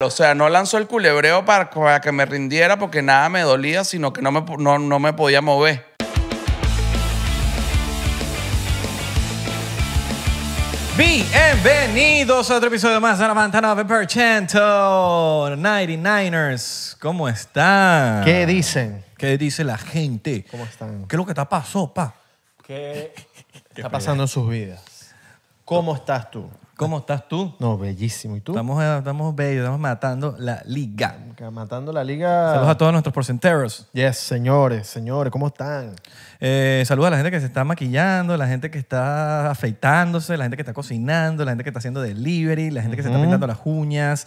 O sea, no lanzó el culebreo para, que me rindiera porque nada me dolía, sino que no me, no, no me podía mover. Bienvenidos a otro episodio más de la Mantana de Perchento 99ers. ¿Cómo están? ¿Qué dicen? ¿Qué dice la gente? ¿Cómo están? ¿Qué es lo que te pasó, pa? ¿Qué está pasando en sus vidas? ¿Cómo estás tú? ¿Cómo estás tú? No, bellísimo. ¿Y tú? Estamos, eh, estamos bellos, estamos matando la liga. Matando la liga. Saludos a todos nuestros porcenteros. Yes, señores, señores, ¿cómo están? Eh, saludos a la gente que se está maquillando, la gente que está afeitándose, la gente que está cocinando, la gente que está haciendo delivery, la gente que se está pintando las uñas.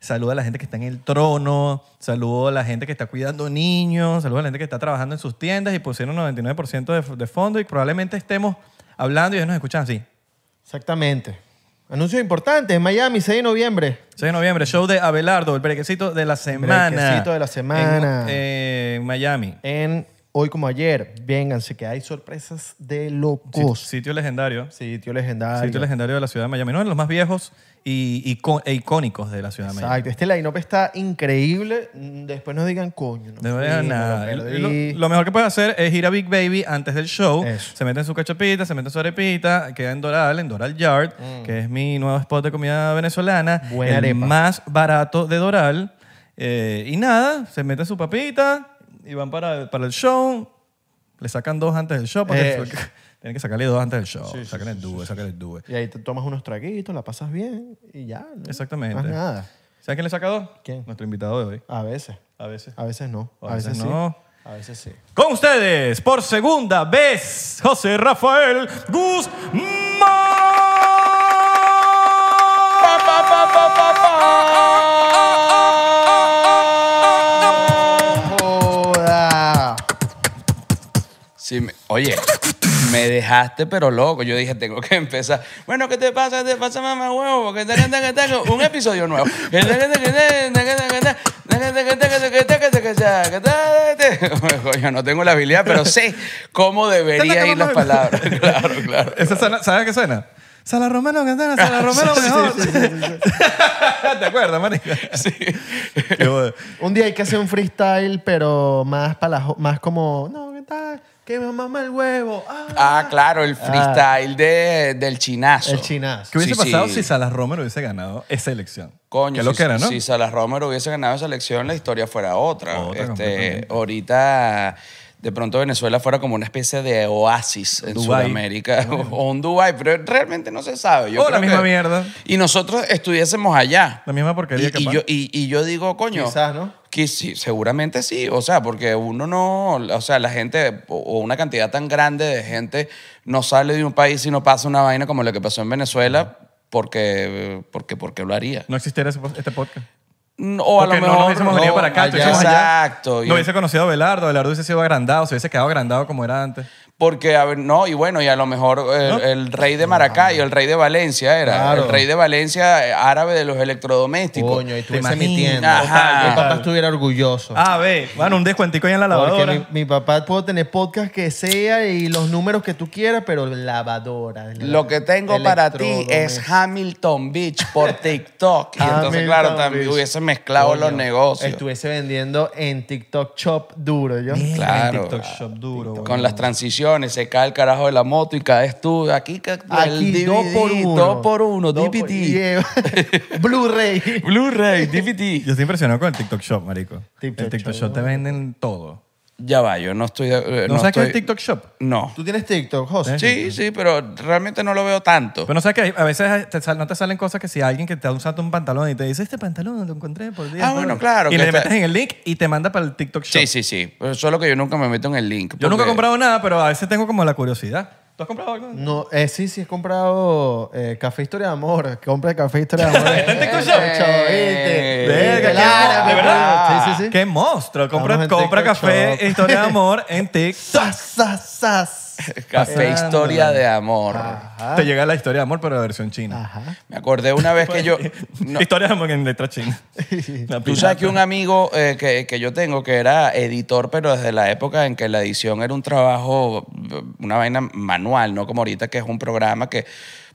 Saludos a la gente que está en el trono, saludos a la gente que está cuidando niños, saludos a la gente que está trabajando en sus tiendas y pusieron un 99% de, de fondo y probablemente estemos hablando y ellos nos escuchan así. Exactamente importante en Miami, 6 de noviembre. 6 de noviembre, show de Abelardo, el brequecito de la semana. Brequecito de la semana. Eh, en, Miami. En hoy como ayer. Vénganse que hay sorpresas de locos. Sitio, legendario. Sitio legendario. Sitio legendario de la ciudad de Miami. No, de los más viejos y, e icónicos de la ciudad de Exacto. Este line-up está increíble. Después no digan coño. No, No digan nada. Lo, mejor que puedes hacer es ir a Big Baby antes del show. Se meten su cachapita, se meten su arepita, queda en Doral, en Doral Yard, mm. que es mi nuevo spot de comida venezolana. Buena el más barato de Doral. Eh, y nada, se meten su papita y van para, para el show. Le sacan dos antes del show para que- tienen que sacarle dos antes del show. Sí, sácale el due, sácale el Y ahí te tomas unos traguitos, la pasas bien y ya. Exactamente. Más nada. ¿Sabes quién le saca dos? ¿Quién? Nuestro invitado de hoy. A veces. A veces. A veces no. A, veces, no. A veces sí. Con ustedes, por segunda vez, José Rafael Guzmán. Joda. Sí, Oye me dejaste, pero loco. Yo dije, tengo que empezar. Bueno, ¿qué te pasa? ¿Qué te pasa, mamá huevo? ¿Qué tal, qué tal? Un episodio nuevo. Yo no tengo la habilidad, pero sé cómo debería ir las palabras. Claro, claro. ¿Sabes qué suena? Sala Romero que Sala Romero mejor. Sí, ¿Te acuerdas, marica? Sí. Un día hay que hacer un freestyle, pero más, para la, más como, no, ¿qué tal? que me mama el huevo. Ah, ah claro, el ah. freestyle de, del chinazo. El chinazo. ¿Qué hubiese pasado si Salas Romero hubiese ganado esa elección? Coño, si, lo si Salas Romero hubiese ganado esa elección, la historia fuera otra. otra este, ahorita de pronto Venezuela fuera como una especie de oasis en Sudamérica o un Dubai, pero realmente no se sabe. o la misma mierda. Y nosotros estuviésemos allá. La misma porquería que y yo, y- yo digo, coño. Quizás, ¿no? Que sí, seguramente sí, o sea, porque uno no, o sea, la gente o- una cantidad tan grande de gente no sale de un país y no pasa una vaina como lo que pasó en Venezuela porque porque porque lo haría. No existiera este podcast. Mm, Porque no nos hubiésemos venido para acá, ah, Exacto. No hubiese conocido a Belardo, Belardo hubiese sido agrandado, se hubiese quedado agrandado como era antes. Porque, a ver, no, y bueno, y a lo mejor eh, el, rey de Maracay el rey de Valencia era. El rey de Valencia, eh, árabe de los electrodomésticos. Coño, y tú estás tienda. Mi papá estuviera orgulloso. A ah, ver, bueno, un descuentico en la lavadora. mi, papá puedo tener podcast que sea y los números que tú quieras, pero lavadora. Lo que tengo para ti es Hamilton Beach por TikTok. y entonces, claro, también hubiese mezclado los negocios. Estuviese vendiendo en TikTok Shop duro, yo. Claro. TikTok Shop duro. Con las transiciones se cae el carajo de la moto y caes tú. Aquí, aquí el dos por uno. Dos por uno, Blu-ray. Blu-ray, DVD. Yo estoy impresionado con el TikTok Shop, marico. el TikTok Shop te venden todo. Ya va, yo no estoy. Eh, ¿No, sabes que es TikTok Shop? No. ¿Tú tienes TikTok, José? Sí, sí, pero realmente no lo veo tanto. Pero no sabes que a veces no te salen cosas que si alguien que te ha usado un pantalón y te dice, este pantalón lo encontré por día Ah, bueno, claro, Y le metes en el link y te manda para el TikTok Shop. Sí, sí, sí. solo que yo nunca me meto en el link. Yo nunca he comprado nada, pero a veces tengo como la curiosidad has comprado algo? No, eh, sí, sí, he comprado eh, Café Historia de Amor. Compra Café Historia de Amor. Eh, eh, claro, de verdad. Sí, sí, sí. Qué monstruo. Compra, Café Historia de Amor en TikTok. Café Historia de Amor. Te llega la historia de amor, pero la versión china. Me acordé una vez que yo... Pues, historia de amor en letra china. Tú sabes que un amigo eh, que, que, yo tengo que era editor, pero desde la época en que la edición era un trabajo, una vaina manual, no como ahorita que es un programa que...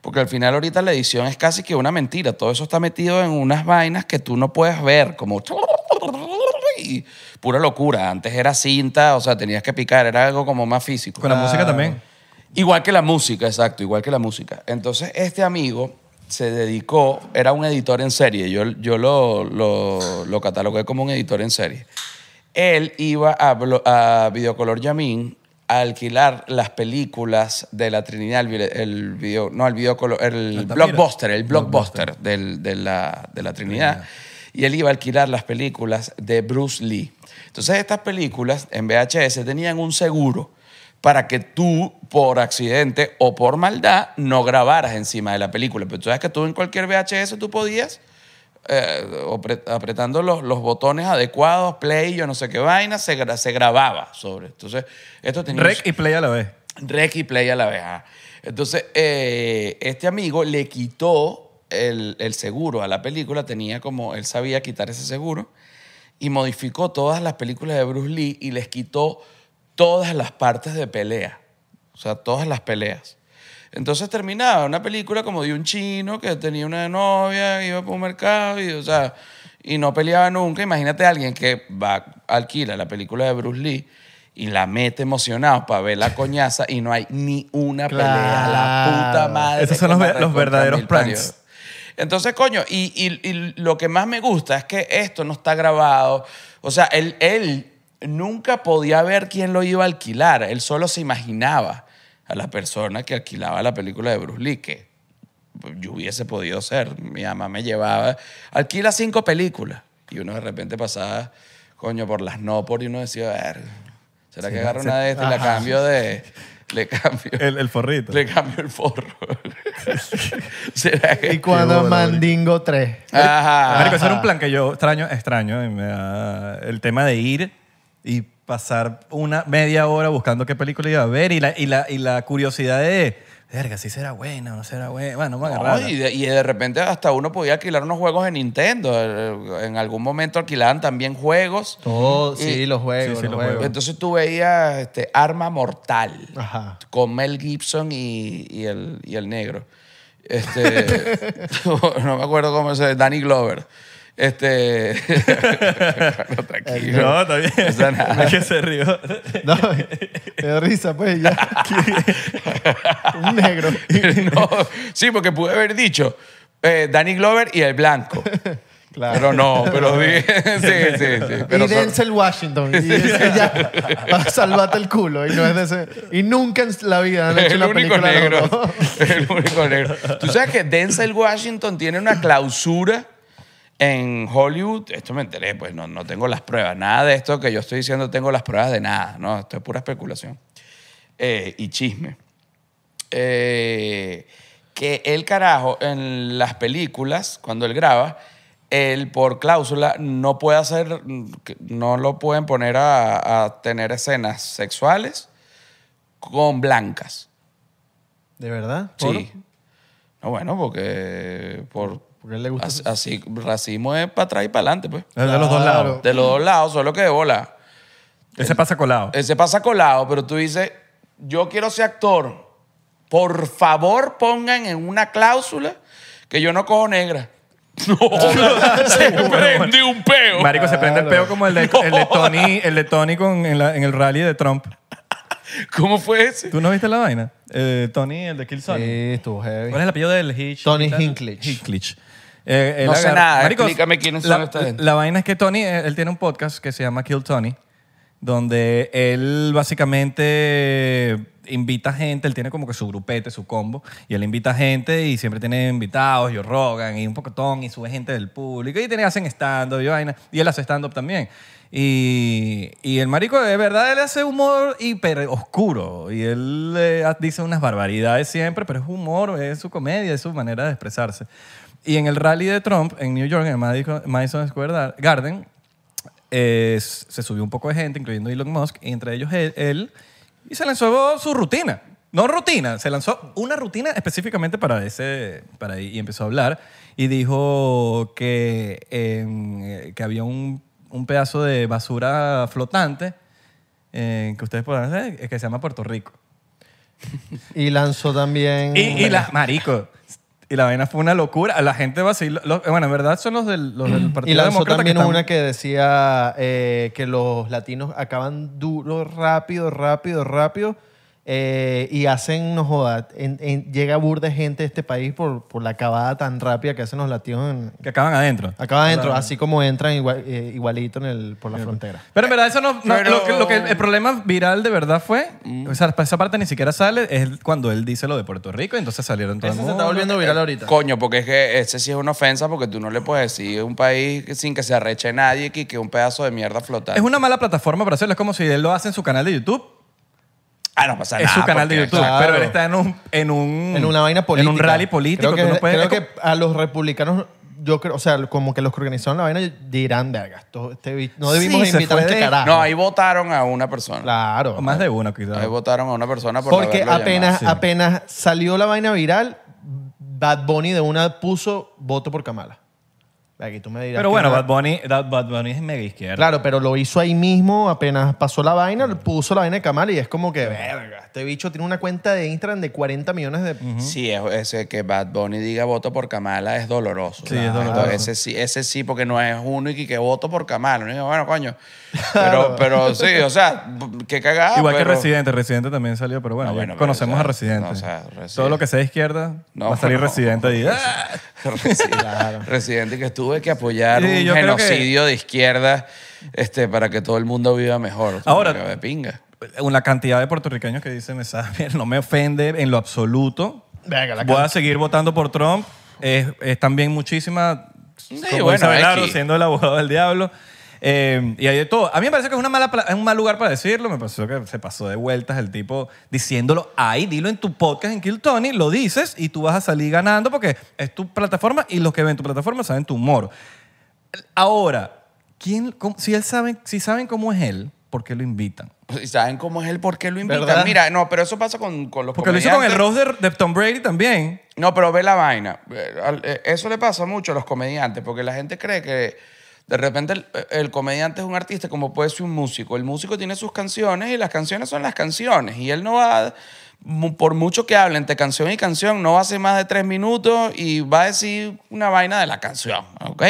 Porque al final ahorita la edición es casi que una mentira. Todo eso está metido en unas vainas que tú no puedes ver, como pura locura. Antes era cinta, o sea, tenías que picar, era algo como más físico. Con la música también. Igual que la música, exacto, igual que la música. Entonces, este amigo se dedicó, era un editor en serie, yo, yo lo, lo, catalogué como un editor en serie. Él iba a, a Videocolor Yamín a alquilar las películas de la Trinidad, el, video, no, el videocolor, el blockbuster, el blockbuster, de, la, Trinidad y él iba a alquilar las películas de Bruce Lee. Entonces estas películas en VHS tenían un seguro para que tú por accidente o por maldad no grabaras encima de la película. Pero tú sabes que tú en cualquier VHS tú podías, eh, apretando los, los, botones adecuados, play, yo no sé qué vaina, se, se grababa sobre. Entonces, esto Rec y play a la vez. Rec y play a la vez. Entonces, eh, este amigo le quitó el, seguro a la película tenía como, él sabía quitar ese seguro y modificó todas las películas de Bruce Lee y les quitó todas las partes de pelea, o sea, todas las peleas. Entonces terminaba una película como de un chino que tenía una novia, iba por un mercado y, o sea, y no peleaba nunca. Imagínate a alguien que va, alquila la película de Bruce Lee y la mete emocionado para ver la coñaza y no hay ni una pelea. La puta madre. Esos son los, los verdaderos pranks. Entonces, coño, y, lo que más me gusta es que esto no está grabado. O sea, él, él nunca podía ver quién lo iba a alquilar. Él solo se imaginaba a la persona que alquilaba la película de Bruce Lee, que yo hubiese podido ser. Mi mamá me llevaba, alquila cinco películas. Y uno de repente pasaba, coño, por las no por y uno decía, a ver, ¿será que agarro una de estas y la cambio de le cambio. El, forrito. Le cambio el forro. Y cuando Mandingo 3. ese era un plan que yo extraño, extraño. el tema de ir y pasar una media hora buscando qué película iba a ver y la, y la, y la curiosidad de verga, si será buena o no será buena. Bueno, y, de, repente hasta uno podía alquilar unos juegos en Nintendo. Eh, eh, en algún momento alquilaban también juegos. Oh, sí, los juegos. Entonces tú veías este, Arma Mortal con Mel Gibson y, el, negro. Este, no me acuerdo cómo se Danny Glover. Este. no, tranquilo. No, está bien. O que se rió. No, me risa, pues. Ya. Un negro. sí, porque pude haber dicho eh, Danny Glover y el blanco. Claro. Pero no, pero sí, sí, sí. sí. y Denzel Washington. Y ya, salvate el culo. Y, nunca en la vida han hecho el una único negro. El único negro. Tú sabes que Denzel Washington tiene una clausura en Hollywood, esto me enteré, pues no, tengo las pruebas, nada de esto que yo estoy diciendo tengo las pruebas de nada, no, esto es pura especulación eh, y chisme. Eh, que el carajo en las películas, cuando él graba, él por cláusula no puede hacer, no lo pueden poner a, tener escenas sexuales con blancas. ¿De verdad? Sí. No, bueno, porque por le Así, racismo es para atrás y para adelante, pues. de los dos lados. De los dos lados, solo que de bola. Ese pasa colado. Ese pasa colado, pero tú dices, yo quiero ser actor. Por favor, pongan en una cláusula que yo no cojo negra. No, ah. se prende un peo. Marico, se prende el peo como el de, Tony, el de Tony con, en, el rally de Trump. ¿Cómo fue ese? ¿Tú no viste la vaina? Eh, Tony, el de Killzone. Sí, estuvo heavy. ¿Cuál es el apellido del Hitch? Tony Hinklitch. Hinklitch. Eh, no sé nada, la, esta gente. La vaina es que Tony, eh, él, tiene un podcast que se llama Kill Tony, donde él básicamente invita gente, él tiene como que su grupete, su combo, y él invita gente y siempre tiene invitados, y Rogan y un pocotón, y sube gente del público, y tiene, hacen stand-up y vaina, y él hace stand-up también. Y, el marico, de verdad, él hace humor hiper oscuro, y él eh, dice unas barbaridades siempre, pero es humor, es su comedia, es su manera de expresarse. Y en el rally de Trump, en New York, en Madison Square Garden, eh, se subió un poco de gente, incluyendo Elon Musk, y entre ellos él, y se lanzó su rutina. No rutina, se lanzó una rutina específicamente para ese, para ahí, y empezó a hablar y dijo que, eh, que había un, un, pedazo de basura flotante eh, que ustedes podrán ver, que se llama Puerto Rico. Y lanzó también. Y, y marico, y la vaina fue una locura. La gente va decir bueno, en verdad son los del, los del Partido y lanzó Demócrata también una que decía eh, que los latinos acaban duro, rápido, rápido, rápido eh, y hacen, no joda, en, llega burda gente de este país por, la acabada tan rápida que hacen los latinos. que acaban adentro. Acaban adentro, así como entran eh, igualito por la frontera. Pero en verdad, eso no. el, problema viral de verdad fue. Mm. esa parte ni siquiera sale, es cuando él dice lo de Puerto Rico, entonces salieron todos. Ese se está volviendo viral ahorita. Eh, coño, porque es que ese sí es una ofensa, porque tú no le puedes decir un país sin que se arreche nadie y que un pedazo de mierda flota Es una mala plataforma para hacerlo. Es como si él lo hace en su canal de YouTube Ah, no pasa nada. Es su canal de YouTube. Pero él está en un, en un. En una vaina política. En un rally político. Creo que, creo que a los republicanos yo creo, o sea, como que los que organizaron la vaina dirán, verga, este, no debimos invitar a este carajo. No, ahí votaron a una persona. Claro. más de una, quizás. Ahí votaron a una persona por Porque apenas, apenas salió la vaina viral, Bad Bunny de una puso voto por Kamala. Pero bueno, Bad Bunny, Bunny es mega izquierda. Claro, pero lo hizo ahí mismo, apenas pasó la vaina, puso la vaina de Kamal y es como que, verga. Este bicho tiene una cuenta de Instagram de 40 millones de. Sí, ese que Bad Bunny diga voto por Kamala es doloroso. Sí, es doloroso. ese sí, ese sí, porque no es uno y que voto por Kamala. bueno, coño. Pero, pero sí, o sea, qué cagada. Igual que Residente, Residente también salió, pero bueno, conocemos a Residente. Todo lo que sea de izquierda no, va a salir Residente ahí. claro. Residente que tuve que apoyar un genocidio de izquierda este, para que todo el mundo viva mejor. Ahora, me pinga una cantidad de puertorriqueños que dicen, no me ofende en lo absoluto. Venga, Voy a seguir votando por Trump. Es, también muchísima, sí, bueno, siendo el abogado del diablo. Eh, y hay de todo. A mí me parece que es, un mal lugar para decirlo. Me pareció que se pasó de vueltas el tipo diciéndolo ahí, dilo en tu podcast en Kill Tony, lo dices y tú vas a salir ganando porque es tu plataforma y los que ven tu plataforma saben tu humor. Ahora, ¿quién, si, él sabe, si saben cómo es él, ¿por qué lo invitan? Pues, ¿Y saben cómo es él? ¿Por qué lo invitan? Mira, no, pero eso pasa con, con los Porque lo hizo con el Rose de, Tom Brady también. No, pero ve la vaina. Eh, eh, eso le pasa mucho a los comediantes, porque la gente cree que de repente el, el comediante es un artista como puede ser un músico. El músico tiene sus canciones y las canciones son las canciones. Y él no va, por mucho que hable entre canción y canción, no va a hacer más de tres minutos y va a decir una vaina de la canción, ¿ok?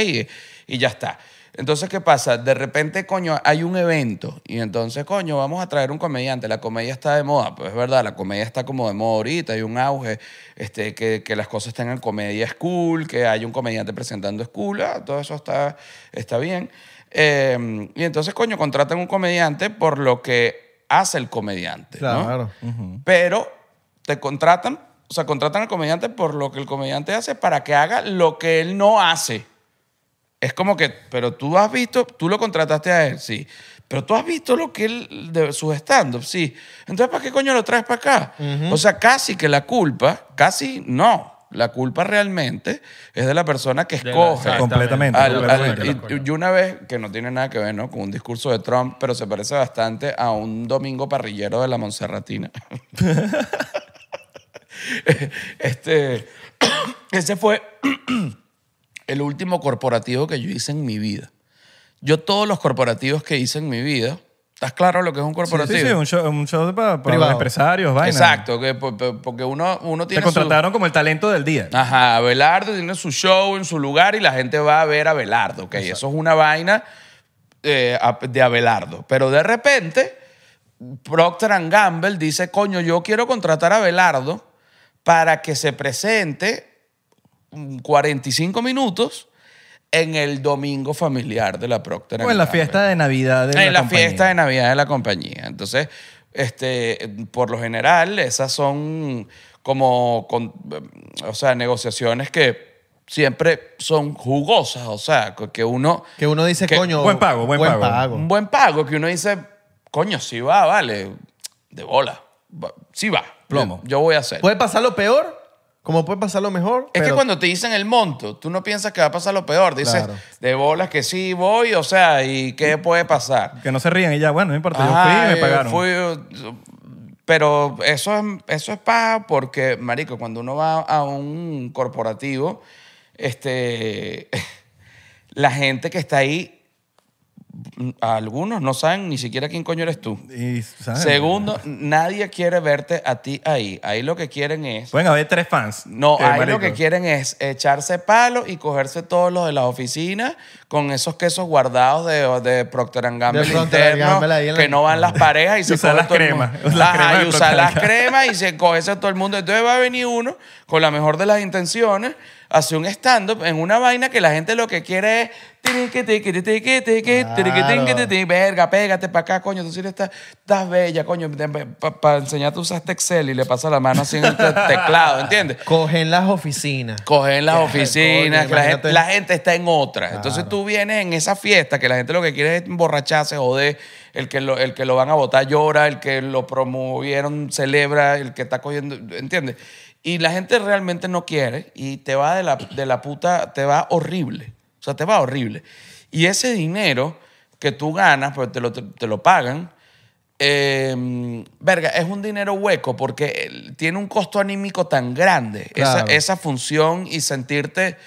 Y ya está. Entonces, ¿qué pasa? De repente, coño, hay un evento y entonces, coño, vamos a traer un comediante. La comedia está de moda, pues es verdad, la comedia está como de moda ahorita, hay un auge, este, que, las cosas tengan comedia school, que hay un comediante presentando escuela ah, todo eso está, está bien. Em, y entonces, coño, contratan un comediante por lo que hace el comediante. Claro. ¿no? Pero te contratan, o sea, contratan al comediante por lo que el comediante hace para que haga lo que él no hace. Es como que, pero tú has visto, tú lo contrataste a él, sí. Pero tú has visto lo que él, de sus stand-up, sí. Entonces, ¿para qué coño lo traes para acá? O sea, casi que la culpa, casi no. La culpa realmente es de la persona que escoge. completamente. y, una vez, que no tiene nada que ver ¿no? con un discurso de Trump, pero se parece bastante a un domingo parrillero de la Monserratina. este, ese fue el último corporativo que yo hice en mi vida. Yo todos los corporativos que hice en mi vida, ¿estás claro lo que es un corporativo? Sí, sí, un, show, de para, empresarios, vainas. Exacto, porque uno, uno tiene Te contrataron como el talento del día. Ajá, Abelardo tiene su show en su lugar y la gente va a ver a Abelardo, ok, eso es una vaina eh, de Abelardo. Pero de repente, Procter Gamble dice, coño, yo quiero contratar a Abelardo para que se presente 45 minutos en el domingo familiar de la Procter. O en la fiesta de Navidad de en la, fiesta de Navidad de la compañía. Entonces, este, por lo general, esas son como, con, o sea, negociaciones que siempre son jugosas, o sea, que uno... Que uno dice, que, coño, buen pago, buen, pago. Un buen pago, que uno dice, coño, sí va, vale, de bola, sí va, plomo. Yo voy a hacer. Puede pasar lo peor, ¿Cómo puede pasar lo mejor. Es que cuando te dicen el monto, tú no piensas que va a pasar lo peor. Dices, de bolas que sí voy, o sea, ¿y qué puede pasar? Que no se rían y ya, bueno, no importa, yo fui me pagaron. pero eso es, eso es para porque, marico, cuando uno va a un corporativo, este, la gente que está ahí algunos no saben ni siquiera quién coño eres tú. Segundo, nadie quiere verte a ti ahí. Ahí lo que quieren es. Pueden haber tres fans. No, eh, ahí lo que quieren es echarse palos y cogerse todos los de las oficinas con esos quesos guardados de, de Procter Gamble interno, que no van las parejas y se usan las cremas. y usar las cremas y se coge todo el mundo. Entonces va a venir uno con la mejor de las intenciones Hace un stand-up en una vaina que la gente lo que quiere es. Verga, pégate para acá, coño. Tú sí estás, bella, coño. Para enseñarte usaste Excel y le pasa la mano así en el teclado, ¿entiendes? Cogen las oficinas. Cogen las oficinas. la, gente, está en otra. Entonces tú vienes en esa fiesta que la gente lo que quiere es emborracharse, joder. El que, el que lo van a votar llora, el que lo promovieron celebra, el que está cogiendo, ¿entiendes? Y la gente realmente no quiere y te va de la, puta, te va horrible. O sea, te va horrible. Y ese dinero que tú ganas, pues te lo, te, pagan, em, verga, es un dinero hueco porque eh, tiene un costo anímico tan grande. Esa, esa, función y sentirte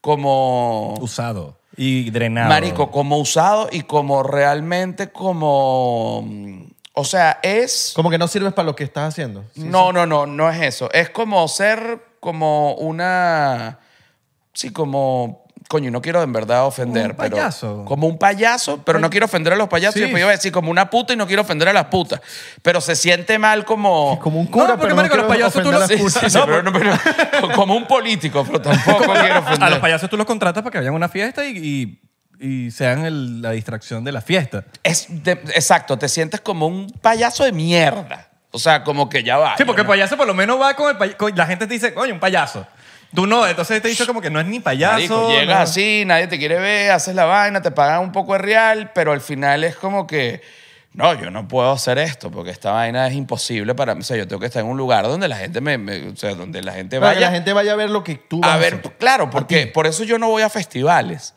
como... Usado y drenado. Marico, como usado y como realmente como... O sea, es... Como que no sirves para lo que estás haciendo. no, no, no, no es eso. Es como ser como una... Sí, como... Coño, no quiero en verdad ofender, como un payaso. pero... Como un payaso, pero no quiero ofender a los payasos. Y después iba a decir como una puta y no quiero ofender a las putas. Pero se siente mal como... Como un cura, no, porque, pero los payasos tú los... como un político, pero tampoco quiero ofender. A los payasos tú los contratas para que vayan a una fiesta y y sean la distracción de la fiesta. Es exacto, te sientes como un payaso de mierda. O sea, como que ya va. Sí, porque el payaso por lo menos va con el La gente te dice, coño, un payaso. Tú no, entonces te dice como que no es ni payaso. Marico, llegas así, nadie te quiere ver, haces la vaina, te pagan un poco de real, pero al final es como que, no, yo no puedo hacer esto porque esta vaina es imposible para mí. O sea, yo tengo que estar en un lugar donde la gente me, o sea, donde la gente vaya la gente vaya a ver lo que tú a ver, claro, porque por eso yo no voy a festivales.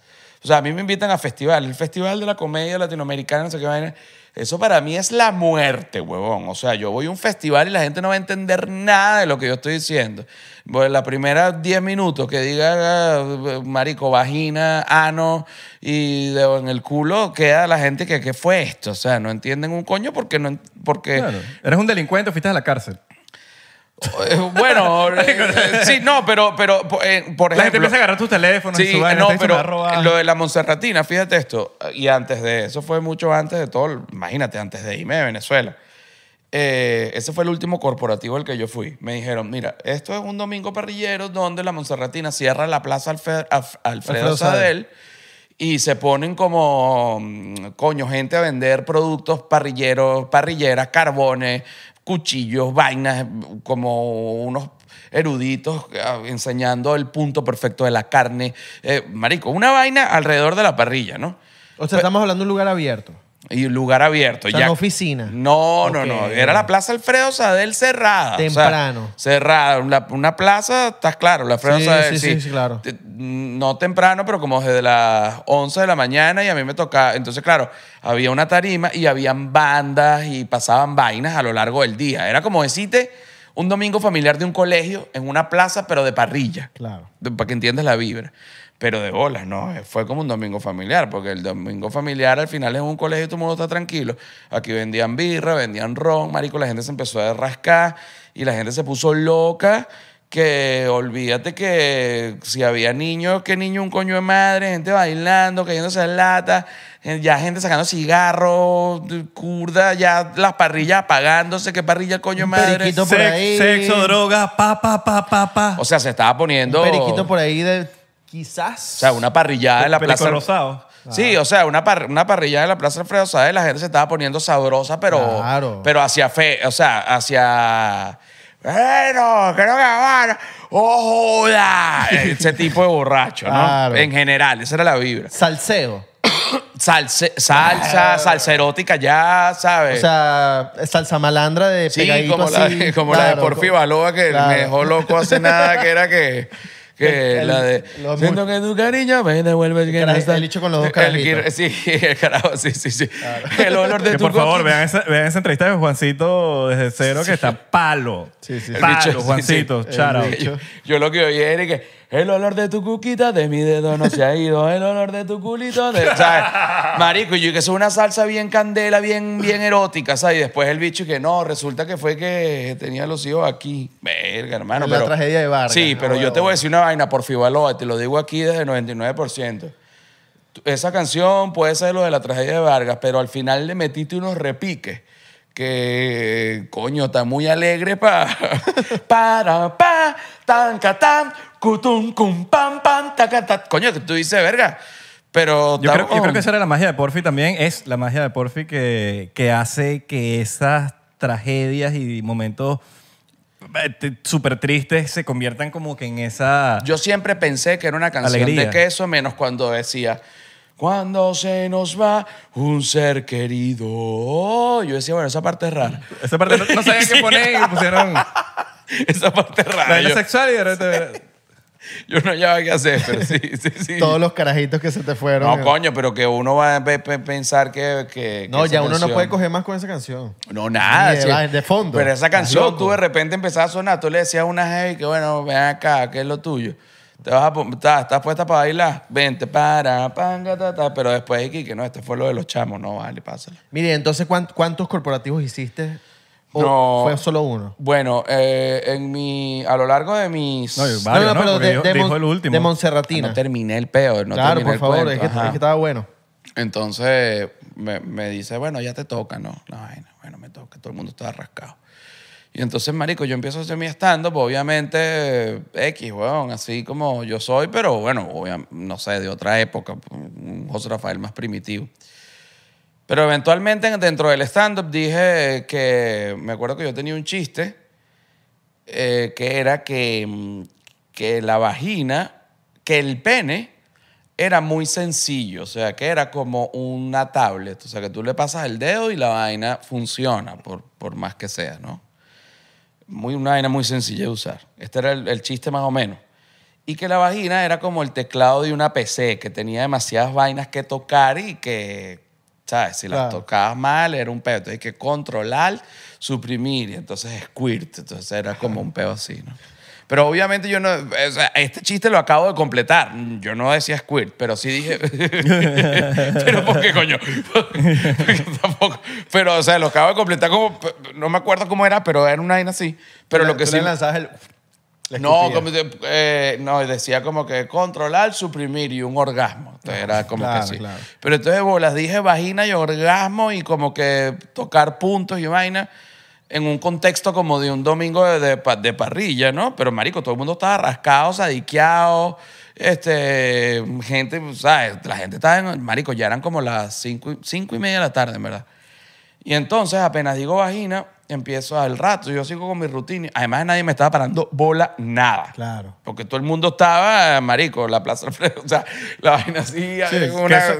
O sea, a mí me invitan a festival, el Festival de la Comedia Latinoamericana, no sé qué Eso para mí es la muerte, huevón. O sea, yo voy a un festival y la gente no va a entender nada de lo que yo estoy diciendo. Bueno, la primera 10 minutos que diga ah, marico, vagina, ano y en el culo queda la gente que qué fue esto. O sea, no entienden un coño porque no. Porque... Claro. Eres un delincuente, fuiste a la cárcel. Bueno, eh, sí, no, pero, pero eh, por ejemplo... La gente empieza a agarrar tus teléfonos sí, pero lo de la Monserratina, fíjate esto, y antes de eso fue mucho antes de todo, imagínate, antes de IME, Venezuela. Eh, ese fue el último corporativo al que yo fui. Me dijeron, mira, esto es un domingo parrillero donde la Monserratina cierra la plaza Alfredo, Alfredo Sadel y se ponen como, mm, coño, gente a vender productos parrilleros, parrilleras, carbones, cuchillos, vainas, como unos eruditos eh, enseñando el punto perfecto de la carne. Eh, marico, una vaina alrededor de la parrilla, ¿no? O sea, estamos hablando de un lugar abierto. Y lugar abierto. ya, oficina. No, no, no. Era la Plaza Alfredo Sadel cerrada. Temprano. cerrada. Una, plaza, estás claro, la Alfredo Sadel. Sí, sí, sí, claro. No temprano, pero como desde las 11 de la mañana y a mí me tocaba. Entonces, claro, había una tarima y habían bandas y pasaban vainas a lo largo del día. Era como decirte un domingo familiar de un colegio en una plaza, pero de parrilla. Claro. Para que entiendas la vibra pero de bolas, no, fue como un domingo familiar, porque el domingo familiar al final es un colegio y todo el mundo está tranquilo. Aquí vendían birra, vendían ron, marico, la gente se empezó a rascar y la gente se puso loca, que olvídate que si había niños, que niño un coño de madre, gente bailando, cayéndose en lata, eh, ya gente sacando cigarros, curda, ya las parrillas apagándose, ¿Qué parrilla coño de madre. Por ahí. Sexo, droga. pa, pa, pa, pa, pa. O sea, se estaba poniendo... periquito por ahí de Quizás. O sea, una parrillada en la plaza. Rosado. Sí, ah. o sea, una, una parrillada en la plaza Alfredo y la gente se estaba poniendo sabrosa, pero, Claro. pero hacia fe, o sea, hacia. Bueno, creo que van. ¡Oh, joda! Ese tipo de borracho, ¿no? En general, esa era la vibra. Salseo. salsa, ah. salsa erótica ya, ¿sabes? O sea, salsa malandra de Sí, como, la, de Porfi que el mejor loco hace nada, que era que que la de siento que tu cariño me devuelves que está el hecho con los dos sí el carajo sí sí sí el olor de que tu por favor vean esa, vean entrevista de Juancito desde cero que está palo sí, sí, palo Juancito chara yo, yo, lo que oí era que el olor de tu cuquita de mi dedo no se ha ido. El olor de tu culito de. Marico, y yo que es una salsa bien candela, bien, bien erótica, ¿sabes? Y después el bicho que no, resulta que fue que tenía los hijos aquí. Verga, hermano. la tragedia de Vargas. Sí, pero yo te voy a decir una vaina por Fibaloa, te lo digo aquí desde 99%. Esa canción puede ser lo de la tragedia de Vargas, pero al final le metiste unos repiques que coño está muy alegre pa para pa tan catán cutum cum pam pam tacatat coño que tú dices verga pero yo creo, que esa era la magia de Porfi también es la magia de Porfi que, que hace que esas tragedias y momentos eh, súper tristes se conviertan como que en esa yo siempre pensé que era una canción de queso menos cuando decía cuando se nos va un ser querido. Yo decía, bueno, esa parte es rara. Esa parte no, sabía qué poner y pusieron. esa parte es rara. La sexual y de repente. Yo no sabía qué hacer, pero sí, sí, sí. Todos los carajitos que se te fueron. No, coño, pero que uno va a pensar que. que no, ya uno no puede coger más con esa canción. No, nada. De, fondo. Pero esa canción, tú de repente empezabas a sonar, tú le decías a una jefe que bueno, ven acá, que es lo tuyo? estás, puesta para bailar, vente, para, panga, ta, Pero después, que no, este fue lo de los chamos, no vale, pásale. Mire, entonces, ¿cuántos, corporativos hiciste? fue solo uno? Bueno, eh, en mi, a lo largo de mis... No, varios, no, dijo el último. de no terminé el peor. no Claro, por favor, es, que, estaba bueno. Entonces me, dice, bueno, ya te toca, ¿no? No, bueno, me toca, todo el mundo está rascado. Y entonces, marico, yo empiezo a hacer mi stand-up, obviamente, X, weón, así como yo soy, pero bueno, no sé, de otra época, un José Rafael más primitivo. Pero eventualmente dentro del stand-up dije que, me acuerdo que yo tenía un chiste, eh, que era que, que la vagina, que el pene era muy sencillo, o sea, que era como una tablet, o sea, que tú le pasas el dedo y la vaina funciona, por, por más que sea, ¿no? muy, una vaina muy sencilla de usar. Este era el, chiste más o menos. Y que la vagina era como el teclado de una PC, que tenía demasiadas vainas que tocar y que ¿sabes? Si las tocabas mal, era un pedo. Entonces hay que controlar, suprimir, y entonces squirt. Entonces era como un pedo así, ¿no? Pero obviamente yo no. este chiste lo acabo de completar. Yo no decía squirt, pero sí dije. pero ¿por qué coño? Tampoco. Pero, o sea, lo acabo de completar como. No me acuerdo cómo era, pero era una vaina así. Pero lo que sí. el. no, como, eh, no, decía como que controlar, suprimir y un orgasmo. Entonces ah, era como que sí. Pero entonces, las dije vagina y orgasmo y como que tocar puntos y vaina en un contexto como de un domingo de, parrilla, ¿no? Pero, marico, todo el mundo estaba rascado, sadiqueado, este, gente, ¿sabes? La gente estaba en, marico, ya eran como las cinco, cinco y media de la tarde, verdad. Y entonces, apenas digo vagina, empiezo al rato. Yo sigo con mi rutina. Además, nadie me estaba parando bola nada. Claro. Porque todo el mundo estaba, marico, la plaza O sea, la vaina así. Sí,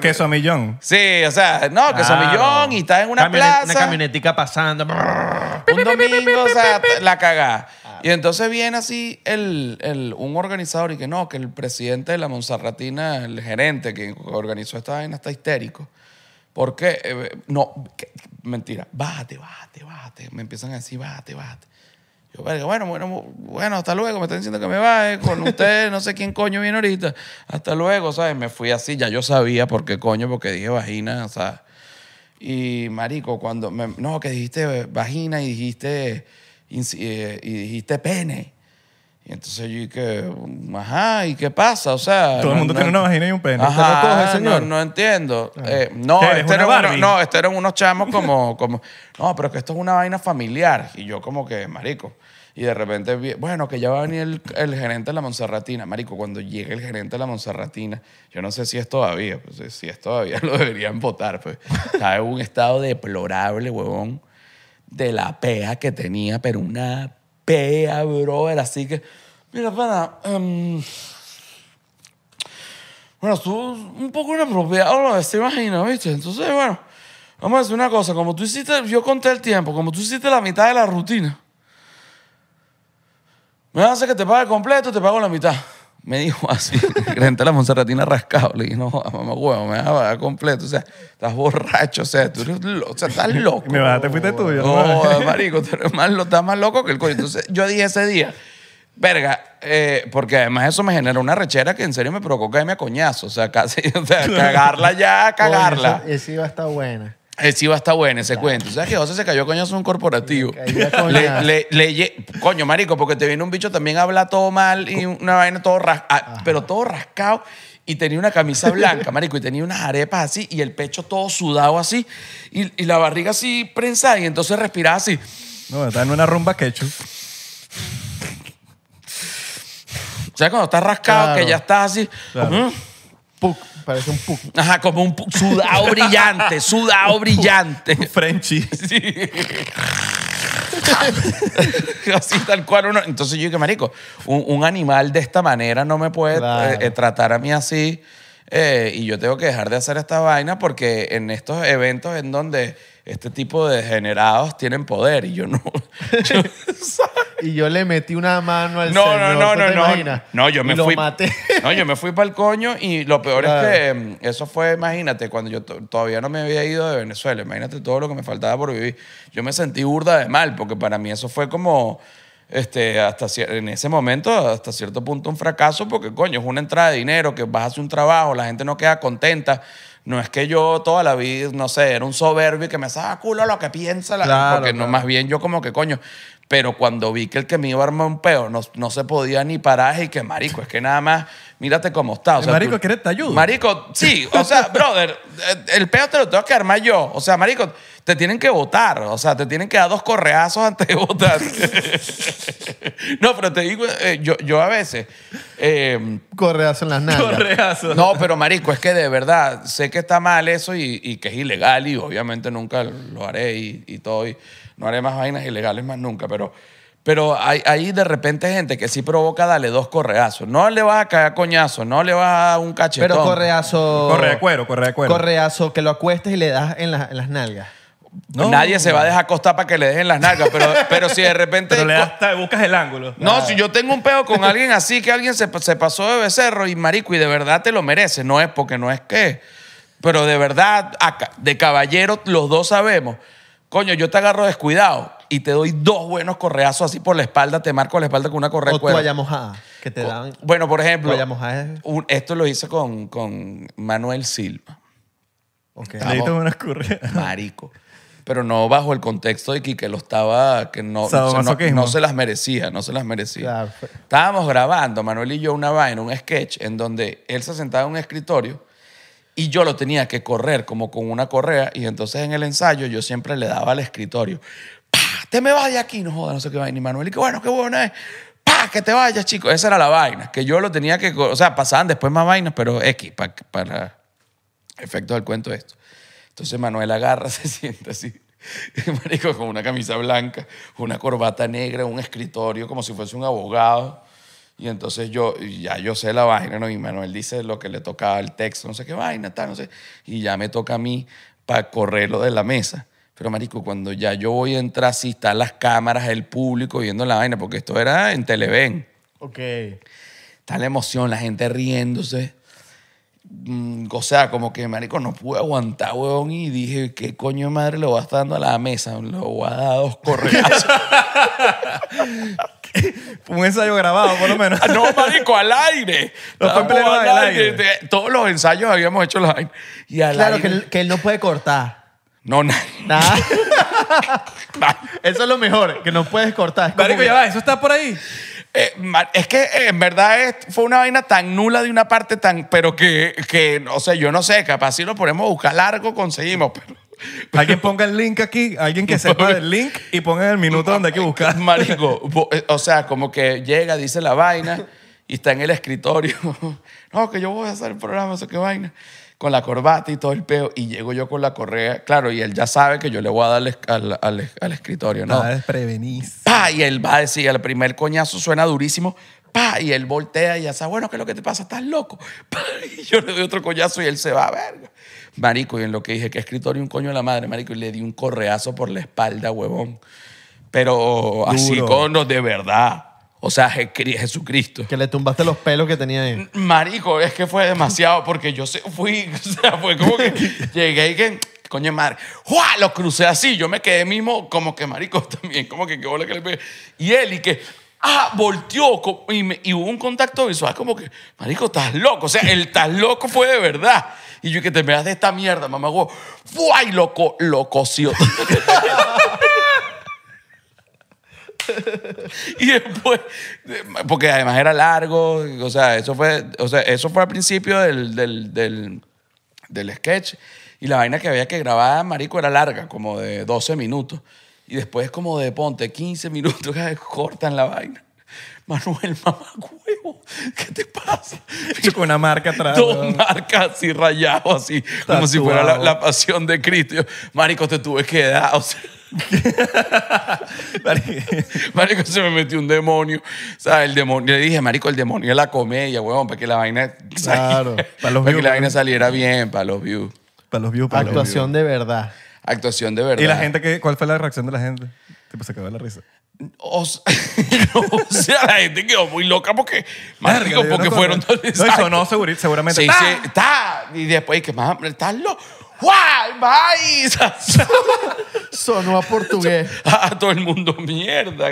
queso, millón. Sí, o sea, no, queso millón y está en una plaza. Una camionetica pasando. o sea, la cagá. y entonces viene así el, el, un organizador y que no, que el presidente de la Monserratina, el gerente que organizó esta vaina, está histérico ¿Por qué? Eh, eh, no, mentira, bájate, bájate, bájate. Me empiezan a decir, bájate, bájate. Yo, bueno, bueno, bueno, hasta luego. Me están diciendo que me baje con ustedes, no sé quién coño viene ahorita. Hasta luego, ¿sabes? Me fui así, ya yo sabía por qué coño, porque dije vagina, o sea. Y marico, cuando no, que dijiste vagina y dijiste, eh, y dijiste pene. Y entonces yo dije, ajá, ¿y qué pasa? O sea... Todo el mundo tiene una vagina y un pene. Ajá, no, no, entiendo. Ah. Eh, este no, este era uno, no, este eran unos chamos como, como... No, pero que esto es una vaina familiar. Y yo como que, marico. Y de repente, bueno, que ya va a venir el, gerente de la Monserratina. Marico, cuando llegue el gerente de la Monserratina, yo no sé si es todavía, pues, si es todavía lo deberían votar. Pues. Estaba en un estado deplorable, huevón, de la pea que tenía, pero una pea, era Así que, mira, pana. Em, bueno, estuvo un poco inapropiado lo de se imagino, ¿viste? Entonces, bueno, vamos a decir una cosa. Como tú hiciste, yo conté el tiempo, como tú hiciste la mitad de la rutina, me hace que te pague completo, te pago la mitad me dijo así, gente a la Monserratina rascado. Le dije, no, mamá, huevo, me vas a completo. O sea, estás borracho, o sea, tú eres loco, o sea, estás loco. Me va, te fuiste tú. No, marico, tú eres más, estás más loco que el coño. Entonces, yo dije ese día, verga, eh, porque además eso me generó una rechera que en serio me provocó caerme a coñazo. O sea, casi, o sea, cagarla ya, cagarla. Oye, iba a estar buena. Eh, sí va a bueno ese cuento. ¿Sabes que José se cayó coño es un corporativo? Le, le, coño, marico, porque te viene un bicho también habla todo mal y una vaina todo rascado, ah, pero todo rascado y tenía una camisa blanca, marico, y tenía unas arepas así y el pecho todo sudado así y, y la barriga así prensada y entonces respiraba así. No, está en una rumba O sea, cuando estás rascado que ya estás así? Claro. Puc, parece un puc. Ajá, como un sudado brillante, sudado brillante. Frenchy. Así tal cual uno. Entonces yo dije, marico, un, animal de esta manera no me puede eh, eh, tratar a mí así. Eh, y yo tengo que dejar de hacer esta vaina porque en estos eventos en donde este tipo de degenerados tienen poder y yo no. y yo le metí una mano al no, No, no, no, no. No, yo me lo fui. Maté. No, yo me fui para el coño y lo peor es que mm, eso fue, imagínate, cuando yo todavía no me había ido de Venezuela, imagínate todo lo que me faltaba por vivir. Yo me sentí burda de mal porque para mí eso fue como este, hasta en ese momento, hasta cierto punto, un fracaso, porque coño, es una entrada de dinero que vas a hacer un trabajo, la gente no queda contenta. No es que yo toda la vida, no sé, era un soberbio y que me saca ah, culo lo que piensa la gente. porque no, más bien yo como que, coño, pero cuando vi que el que me iba a armar un peo no, se podía ni parar y que, marico, es que nada más, mírate cómo está. O eh, sea, marico, quiere ¿quieres te ayudo? Marico, sí. O sea, brother, eh, el peo te lo tengo que armar yo. O sea, marico, te tienen que votar. O sea, te tienen que dar dos correazos antes de votar. no, pero te digo, eh, yo, a veces... Eh, correazo en las nalgas. Correazo. No, pero marico, es que de verdad, sé que está mal eso y, que es ilegal y obviamente nunca lo haré y, y todo. Y, no haré más vainas ilegales más nunca, pero, pero hay, de repente gente que sí provoca, dale dos correazos. No le vas a caer coñazo, no le vas a dar un cachetón. Pero correazo. Corre de cuero, corre de cuero. Correazo que lo acuestes y le das en, las nalgas. Nadie se va a dejar acostar para que le dejen las nalgas, pero, pero si de repente... Pero le das buscas el ángulo. No, ah. si yo tengo un peo con alguien así, que alguien se, pasó de becerro y marico, y de verdad te lo merece. No es porque no es que. Pero de verdad, de caballero, los dos sabemos coño, yo te agarro descuidado y te doy dos buenos correazos así por la espalda, te marco la espalda con una correa O mojada, que te dan. Bueno, por ejemplo, esto lo hice con, Manuel Silva, Ok. Le una marico. Pero no bajo el contexto de que, lo estaba, que no, no, no, se las merecía, no se las merecía. Estábamos grabando, Manuel y yo, una vaina, un sketch, en donde él se sentaba en un escritorio y yo lo tenía que correr como con una correa y entonces en el ensayo yo siempre le daba al escritorio, te me vas de aquí, no joda no sé qué vaina, y Manuel, y que bueno, qué bueno. es, eh, ¡Pah! que te vayas, chico, esa era la vaina, que yo lo tenía que, o sea, pasaban después más vainas, pero X, para, efecto del cuento esto. Entonces Manuel agarra, se sienta así, marico, con una camisa blanca, una corbata negra, un escritorio, como si fuese un abogado y entonces yo, ya yo sé la vaina, ¿no? Y Manuel dice lo que le tocaba el texto, no sé qué vaina, tal, no sé. Y ya me toca a mí para correrlo de la mesa. Pero, marico, cuando ya yo voy a entrar, si están las cámaras, el público viendo la vaina, porque esto era en Televen. Ok. Está la emoción, la gente riéndose. Mm, o sea, como que, marico, no pude aguantar, weón, y dije, ¿qué coño de madre lo voy a estar dando a la mesa? Lo voy a dar dos un ensayo grabado, por lo menos. Ah, no, marico, al aire. al aire. Todos los ensayos habíamos hecho los aire. Y claro, Que, él, no puede cortar. No, nada. eso es lo mejor, que no puedes cortar. Marico, ya va, eso está por ahí. Eh, es que eh, en verdad fue una vaina tan nula de una parte tan, pero que, que, o sea, yo no sé, capaz si lo ponemos a buscar largo conseguimos, pero... Alguien ponga el link aquí, alguien que sepa el link y ponga el minuto donde hay que buscar. Marico, eh, o sea, como que llega, dice la vaina y está en el escritorio. No, que yo voy a hacer el programa, eso qué vaina. Con la corbata y todo el peo. Y llego yo con la correa. Claro, y él ya sabe que yo le voy a dar al, escritorio, ¿no? Nada, ah, desprevenís. Pa, y él va a decir, el primer coñazo suena durísimo. Pa, y él voltea y ya sabe, bueno, ¿qué es lo que te pasa? Estás loco. y yo le doy otro coñazo y él se va a verga. Marico, y en lo que dije, que escritorio un coño de la madre, Marico, y le di un correazo por la espalda, huevón. Pero así de verdad. O sea, Jesucristo. Que le tumbaste los pelos que tenía ahí. Mm, marico, es que fue demasiado porque yo fui, o sea, fue como que llegué y que, coño de madre, lo crucé así, yo me quedé mismo como que marico también, como que qué bola que le pegué. Y él y que, ah, volteó y, me- y hubo un contacto visual como que, marico, estás loco, o sea, el estás loco fue de verdad. Y yo que te me de esta mierda, mamá, güey. ¡Fuay! Loco, lo y después, porque además era largo, o sea, eso fue, o sea, eso fue al principio del, del sketch. Y la vaina que había que grabar, marico, era larga, como de 12 minutos. Y después como de ponte 15 minutos, cortan la vaina. Manuel huevo, ¿qué te pasa? con una marca atrás. Dos marcas así rayado, así, como si fuera la, pasión de Cristo. Marico, te tuve que dar, marico se me metió un demonio. el demonio. Le dije, Marico, el demonio es la comedia, huevón, para que la vaina. Claro, saliera, para, que la vaina saliera bien, para los views. Para los views, para Actuación de verdad. Actuación de verdad. ¿Y la gente, cuál fue la reacción de la gente? se acabó la risa. O sea, la gente quedó muy loca porque, más rico, porque fueron todos. No, eso no, seguramente. Sí, sí, ¡tá! Y después, ¿qué más, estás loco. ¡Wow! ¡Vais! Sonó a portugués. A todo el mundo, mierda,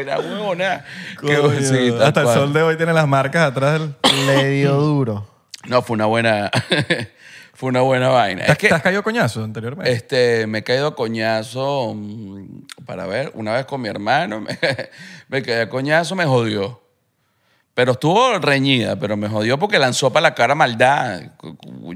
¡Qué huevona. Hasta el sol de hoy tiene las marcas atrás. Le dio duro. No, fue una buena. Fue una buena vaina. ¿Te, has- caído coñazo anteriormente? este, me he caído coñazo mm, para ver, una vez con mi hermano, me, me caí coñazo, me jodió. Pero estuvo reñida, pero me jodió porque lanzó para la cara maldad.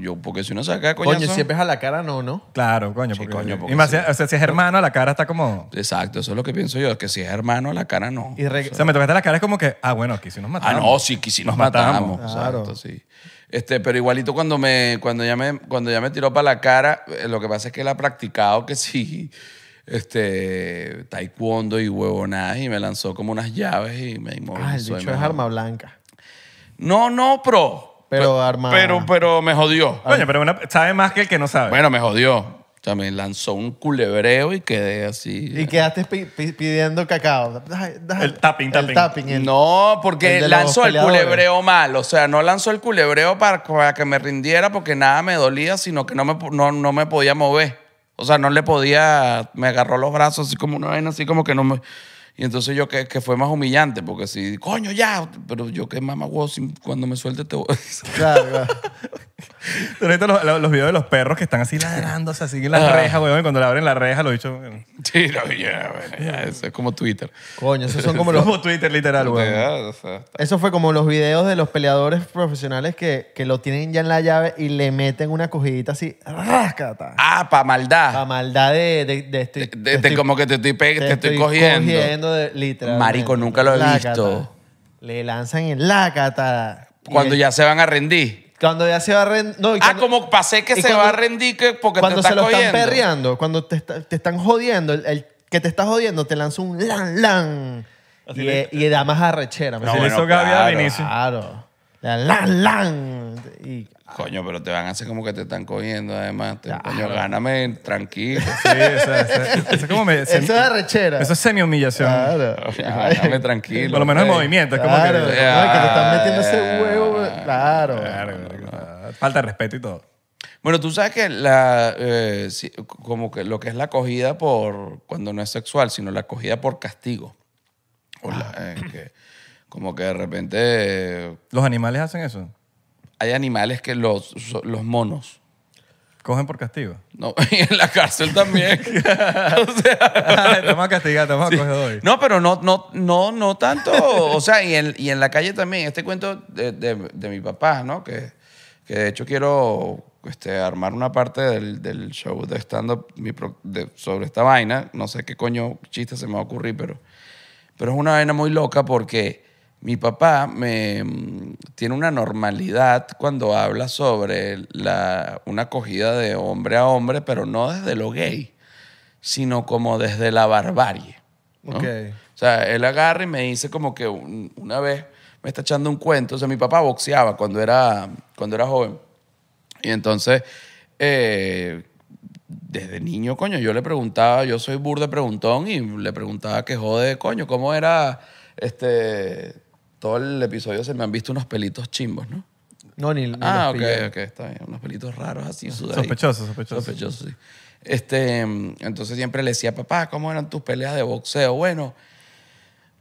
Yo, porque si uno se acaba coñazo. Coño, si es a la cara, no, ¿no? Claro, coño. porque, y más, O sea, si es hermano, la cara está como... Exacto, eso es lo que pienso yo, que si es hermano, la cara no. O sea, me tocaste la cara es como que, ah, bueno, aquí sí nos matamos. Ah, no, sí, aquí si nos, matamos. Claro. Exacto, sí. Este, pero igualito cuando me, cuando ya me, cuando ya me tiró para la cara, eh, lo que pasa es que él ha practicado que sí, este, taekwondo y huevonadas y me lanzó como unas llaves y me inmovilizó. Ah, el dicho es arma blanca. No, no, pro. Pero, Pero, pero me jodió. Oye, pero sabe más que el que no sabe. Bueno, me jodió también lanzó un culebreo y quedé así. Y eh. quedaste pidiendo cacao. El tapping, tapping. El tapping. No, porque lanzó el culebreo mal. O sea, no lanzó el culebreo para, que me rindiera porque nada me dolía, sino que no me, no, me podía mover. O sea, no le podía. Me agarró los brazos así como una vaina, así como que no me. Y entonces yo que, que fue más humillante, porque si, coño, ya. Pero yo que mamá, cuando me suelte te voy. Claro, claro. los, videos de los perros que están así ladrándose, así en la reja y cuando le abren la reja, lo he dicho. Sí, ya, eso es como Twitter. Coño, esos son como los, Twitter, literal, weón. Eso fue como los videos de los peleadores profesionales que, que lo tienen ya en la llave y le meten una cogidita así, rascata. ah, para maldad. para maldad de, de, de como que te estoy, te estoy cogiendo. Marico, nunca lo he visto. Le lanzan en la cata. Cuando ya se van a rendir. Cuando ya se va a rendir. No, ah, como pasé que se va a rendir porque cuando te Cuando se lo están perreando, cuando te, te están jodiendo, el, que te está jodiendo te lanza un lan lan. Y, da más arrechera. No, eso bueno, claro, a Claro. Lan, lan. coño, pero te van a hacer como que te están cogiendo, además. coño, gáname tranquilo. Sí, eso, es como me, eso es arrechera. Eso es semi-humillación. Claro. Gáname tranquilo. Por lo menos el movimiento. Es que, que te están metiendo ese huevo, Claro. Falta respeto y todo. Bueno, tú sabes que la, eh, como que lo que es la acogida por, cuando no es sexual, sino la acogida por castigo. Ah. Eh, como que de repente... ¿Los animales hacen eso? Hay animales que los, los monos ¿Cogen por castigo? No, y en la cárcel también. o sea, toma No, pero no, no, no, no tanto. o sea, y en, la calle también. Este cuento de, de, de mi papá, ¿no? Que, que de hecho quiero este, armar una parte del, show de stand-up sobre esta vaina. No sé qué coño chiste se me va a ocurrir, pero, pero es una vaina muy loca porque mi papá me, mm, tiene una normalidad cuando habla sobre una acogida de hombre a hombre, pero no desde lo gay, sino como desde la barbarie. O sea, él agarra y me dice como que una vez me está echando un cuento. O sea, mi papá boxeaba cuando era, cuando era joven. Y entonces, eh, desde niño, coño, yo le preguntaba, yo soy de preguntón y le preguntaba que jode, coño, ¿cómo era este todo el episodio se me han visto unos pelitos chimbos, ¿no? No, ni, ni Ah, ok, ok, está bien. Unos pelitos raros así. Sospechosos, sospechosos. Sospechosos, sí. Este, entonces siempre le decía, papá, ¿cómo eran tus peleas de boxeo? Bueno,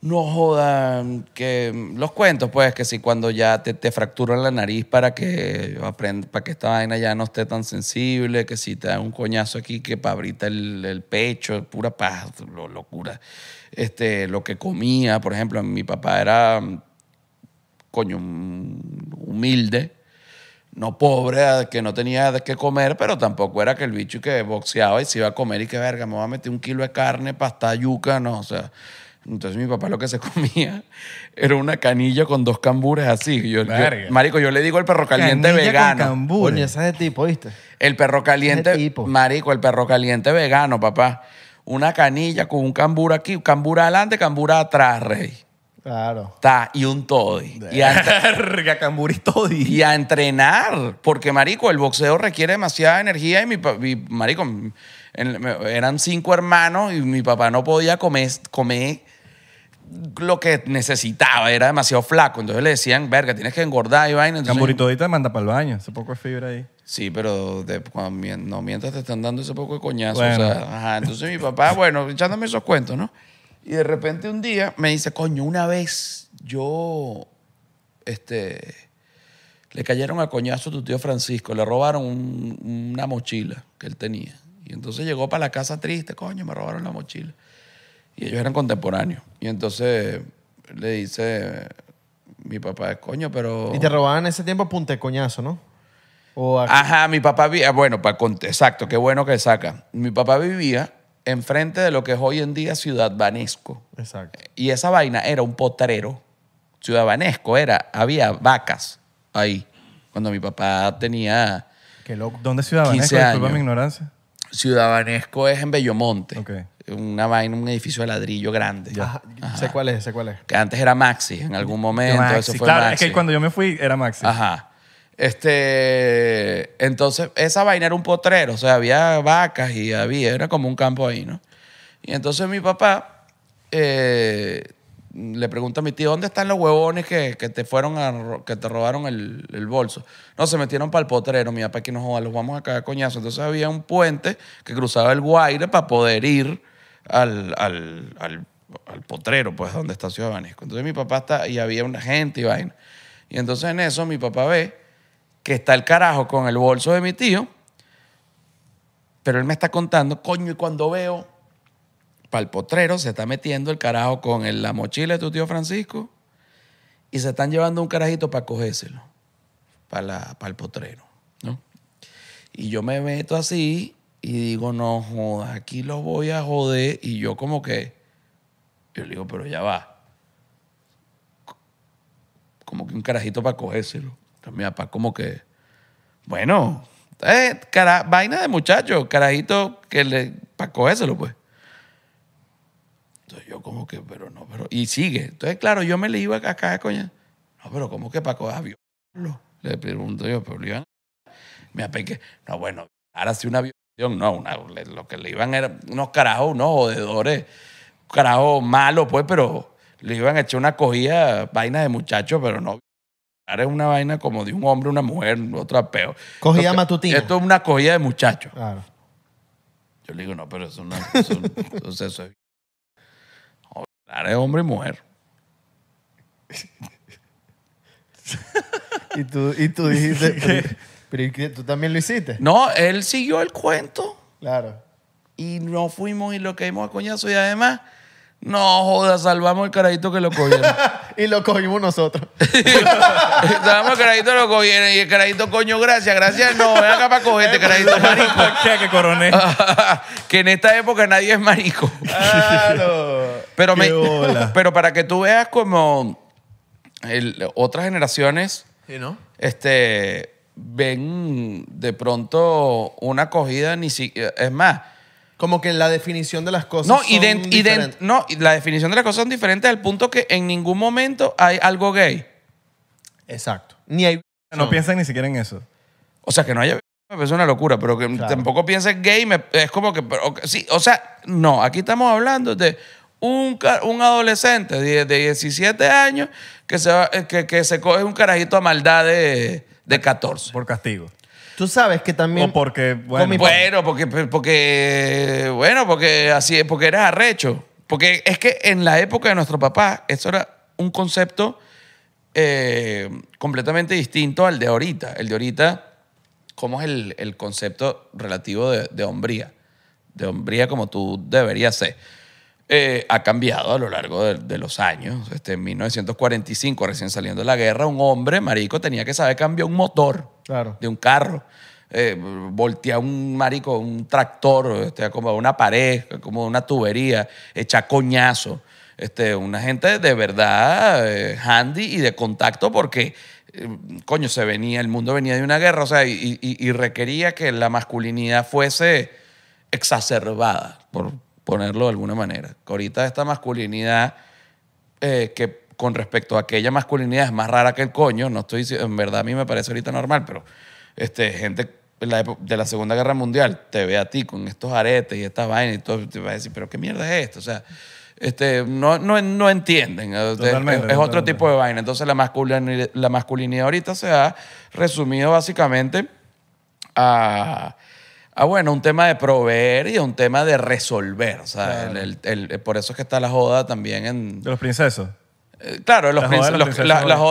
no jodan, que los cuentos, pues, que si cuando ya te, fracturan la nariz para que para que esta vaina ya no esté tan sensible, que si te da un coñazo aquí que pabrita el, el pecho, pura paz, locura. Este, lo que comía, por ejemplo, mi papá era coño, mm, humilde, no pobre, que no tenía de qué comer, pero tampoco era que el bicho que boxeaba y se iba a comer y que verga, me voy a meter un kilo de carne, pasta, yuca, no, o sea. Entonces mi papá lo que se comía era una canilla con dos cambures así. Yo, marico, yo le digo el perro caliente vegano. ese tipo, ¿viste? El perro caliente, marico, el perro caliente vegano, papá. Una canilla con un cambur aquí, cambura adelante, cambura atrás, rey. Claro. y un toddy. Y a, y Y a entrenar. Porque, marico, el boxeo requiere demasiada energía y mi, mi marico, eran cinco hermanos y mi papá no podía comer, comer lo que necesitaba, era demasiado flaco. Entonces le decían, verga, tienes que engordar y vaina. te manda para el baño, ese poco de fibra ahí. Sí, pero no mientras te están dando ese poco de coñazo. Entonces mi papá, bueno, echándome esos cuentos, ¿no? Y de repente un día me dice, coño, una vez yo, este, le cayeron a coñazo a tu tío Francisco, le robaron una mochila que él tenía. Y entonces llegó para la casa triste, coño, me robaron la mochila. Y ellos eran contemporáneos. Y entonces le dice mi papá, es coño, pero... Y te robaban en ese tiempo punta de coñazo, ¿no? Ajá, mi papá vivía, ah, bueno, para, exacto, qué bueno que saca. Mi papá vivía enfrente de lo que es hoy en día Ciudad Vanesco. Exacto. Y esa vaina era un potrero. Ciudad Vanesco era, había vacas ahí. Cuando mi papá tenía. Qué ¿Dónde es Ciudad Vanesco? Disculpa mi ignorancia. Ciudad Vanesco es en Bellomonte. Ok. Una vaina, un edificio de ladrillo grande. Sé cuál es, sé cuál es. Que antes era Maxi en algún momento. claro, es que cuando yo me fui era Maxi. Ajá. Este, entonces, esa vaina era un potrero, o sea, había vacas y había, era como un campo ahí, ¿no? Y entonces mi papá eh, le pregunta a mi tío, ¿dónde están los huevones que, te fueron que te robaron el, bolso? No, se metieron para el potrero, mi papá que nos joda, los vamos a cagar coñazo. Entonces había un puente que cruzaba el Guaire para poder ir al, potrero, pues, donde está Ciudad Entonces mi papá está, y había una gente y vaina. Y entonces en eso mi papá ve que está el carajo con el bolso de mi tío, pero él me está contando, coño, y cuando veo, para el potrero se está metiendo el carajo con la mochila de tu tío Francisco y se están llevando un carajito para cogérselo, para, el potrero, Y yo me meto así y digo, no jodas, aquí lo voy a joder. Y yo como que, yo le digo, pero ya va. Como que un carajito para cogérselo. Entonces mi papá como que, bueno, eh, cara, vaina de muchacho, carajito que le pacó eso, pues. Entonces yo como que, pero no, pero... Y sigue. Entonces, claro, yo me le iba a acá, coña. No, pero ¿cómo que Paco coger Le pregunto yo, pero le iban... Me que, No, bueno, ahora sí una violación. No, lo que le iban era unos carajos, unos jodedores. carajo malo pues, pero le iban a echar una cogida, vaina de muchacho, pero no es una vaina como de un hombre, una mujer, otra peo. Cogida matutina. Esto es una cogida de muchachos. Claro. Yo le digo, no, pero eso no es eso es. hombre y mujer. y, tú, y tú dijiste. que, pero, tú también lo hiciste. No, él siguió el cuento. Claro. Y nos fuimos y lo caímos a coñazo y además no joda, salvamos el carajito que lo cogieron. y lo cogimos nosotros. salvamos el carajito que lo cogieron. Y el carajito, coño, gracias, gracias. No, ven acá para cogerte, carajito marico. que coroné? que en esta época nadie es marico. Claro. pero, me, pero para que tú veas como otras generaciones. Este ven de pronto una acogida ni Es más como que la definición de las cosas no, no, la definición de las cosas son diferentes al punto que en ningún momento hay algo gay. Exacto. Ni hay. No, piensen piensan ni siquiera en eso. O sea, que no haya... Me parece una locura, pero que tampoco pienses gay. es como que... sí, o sea, no. Aquí estamos hablando de un, un adolescente de, 17 años que se, eh, que, se coge un carajito a maldad de, de 14. Por castigo. Tú sabes que también. O porque, bueno. porque, porque, bueno, porque así porque eras arrecho. Porque es que en la época de nuestro papá, eso era un concepto eh, completamente distinto al de ahorita. El de ahorita, ¿cómo es el, el concepto relativo de, de, hombría? De hombría como tú deberías ser. Eh, ha cambiado a lo largo de, los años. Este, en 1945, recién saliendo de la guerra, un hombre, marico, tenía que saber cambiar un motor de un carro. Eh, voltea un marico, un tractor, este, como una pared, como una tubería, echa coñazo. Este, una gente de verdad eh, handy y de contacto porque, eh, coño, se venía, el mundo venía de una guerra, o sea, y, requería que la masculinidad fuese exacerbada, por ponerlo de alguna manera. ahorita esta masculinidad que con respecto a aquella masculinidad es más rara que el coño. No estoy en verdad a mí me parece ahorita normal, pero este, gente de la Segunda Guerra Mundial te ve a ti con estos aretes y estas vainas y todo, te va a decir, pero qué mierda es esto, o sea, este, no, no, entienden, es, otro tipo de vaina. Entonces la masculinidad, la masculinidad ahorita se ha resumido básicamente a, bueno, un tema de proveer y un tema de resolver, por eso es que está la joda también en... De los princesos. Eh, claro, los La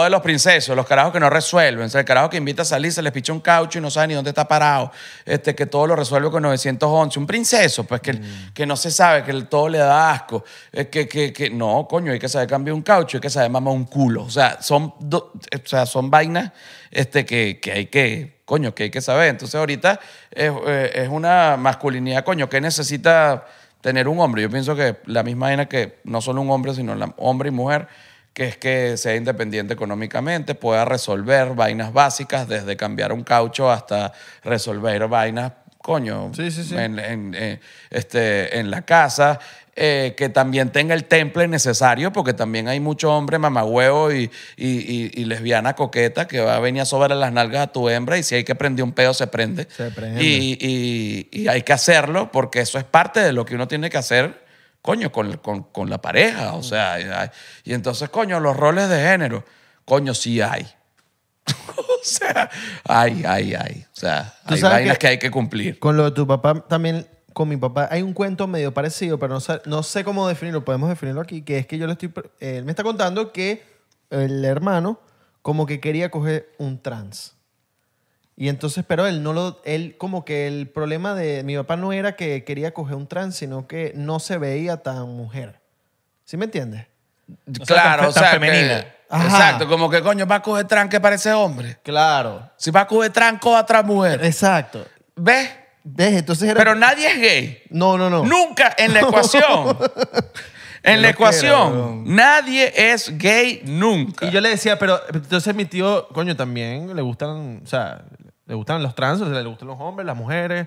de los princesos, los carajos que no resuelven, sea, el carajo que invita a salir, se les picha un caucho y no sabe ni dónde está parado, este, que todo lo resuelve con 911, un princeso, pues que, mm. que no se sabe, que el- todo le da asco, eh, que, que, no, coño, hay que saber cambiar un caucho, hay que saber mamar un culo, o sea, son, eh, o sea, son vainas este, que, que hay que, coño, que hay que saber. Entonces ahorita es, es una masculinidad, coño, que necesita tener un hombre. Yo pienso que la misma vaina que no solo un hombre, sino la, hombre y mujer que es que sea independiente económicamente, pueda resolver vainas básicas, desde cambiar un caucho hasta resolver vainas, coño, En, eh, este, en la casa, eh, que también tenga el temple necesario, porque también hay mucho hombre mamagüevo y, y, lesbiana coqueta que va a venir a sobrar las nalgas a tu hembra y si hay que prender un pedo, se prende. Se prende. Y, hay que hacerlo porque eso es parte de lo que uno tiene que hacer coño, con, la pareja, o sea, y, entonces, coño, los roles de género, coño, sí hay. o sea, hay, hay, hay. O sea, hay vainas que, hay que cumplir. Con lo de tu papá también, con mi papá, hay un cuento medio parecido, pero no sé, no sé cómo definirlo, podemos definirlo aquí, que es que yo le estoy, eh, él me está contando que el hermano como que quería coger un trans. Y entonces, pero él no lo, él como que el problema de mi papá no era que quería coger un trans, sino que no se veía tan mujer. ¿Sí me entiendes? claro, o sea, femenina. exacto, como que coño, va a coger trans que parece hombre. Claro. Si va a coger trans, coja otra mujer. Exacto. ¿Ves? ¿Ves? Entonces era... Pero nadie es gay. No, no, no. Nunca en la ecuación. En la ecuación, nadie es gay nunca. Y yo le decía, pero entonces mi tío, coño, también le gustan, o sea, le gustan los trans, o le gustan los hombres, las mujeres.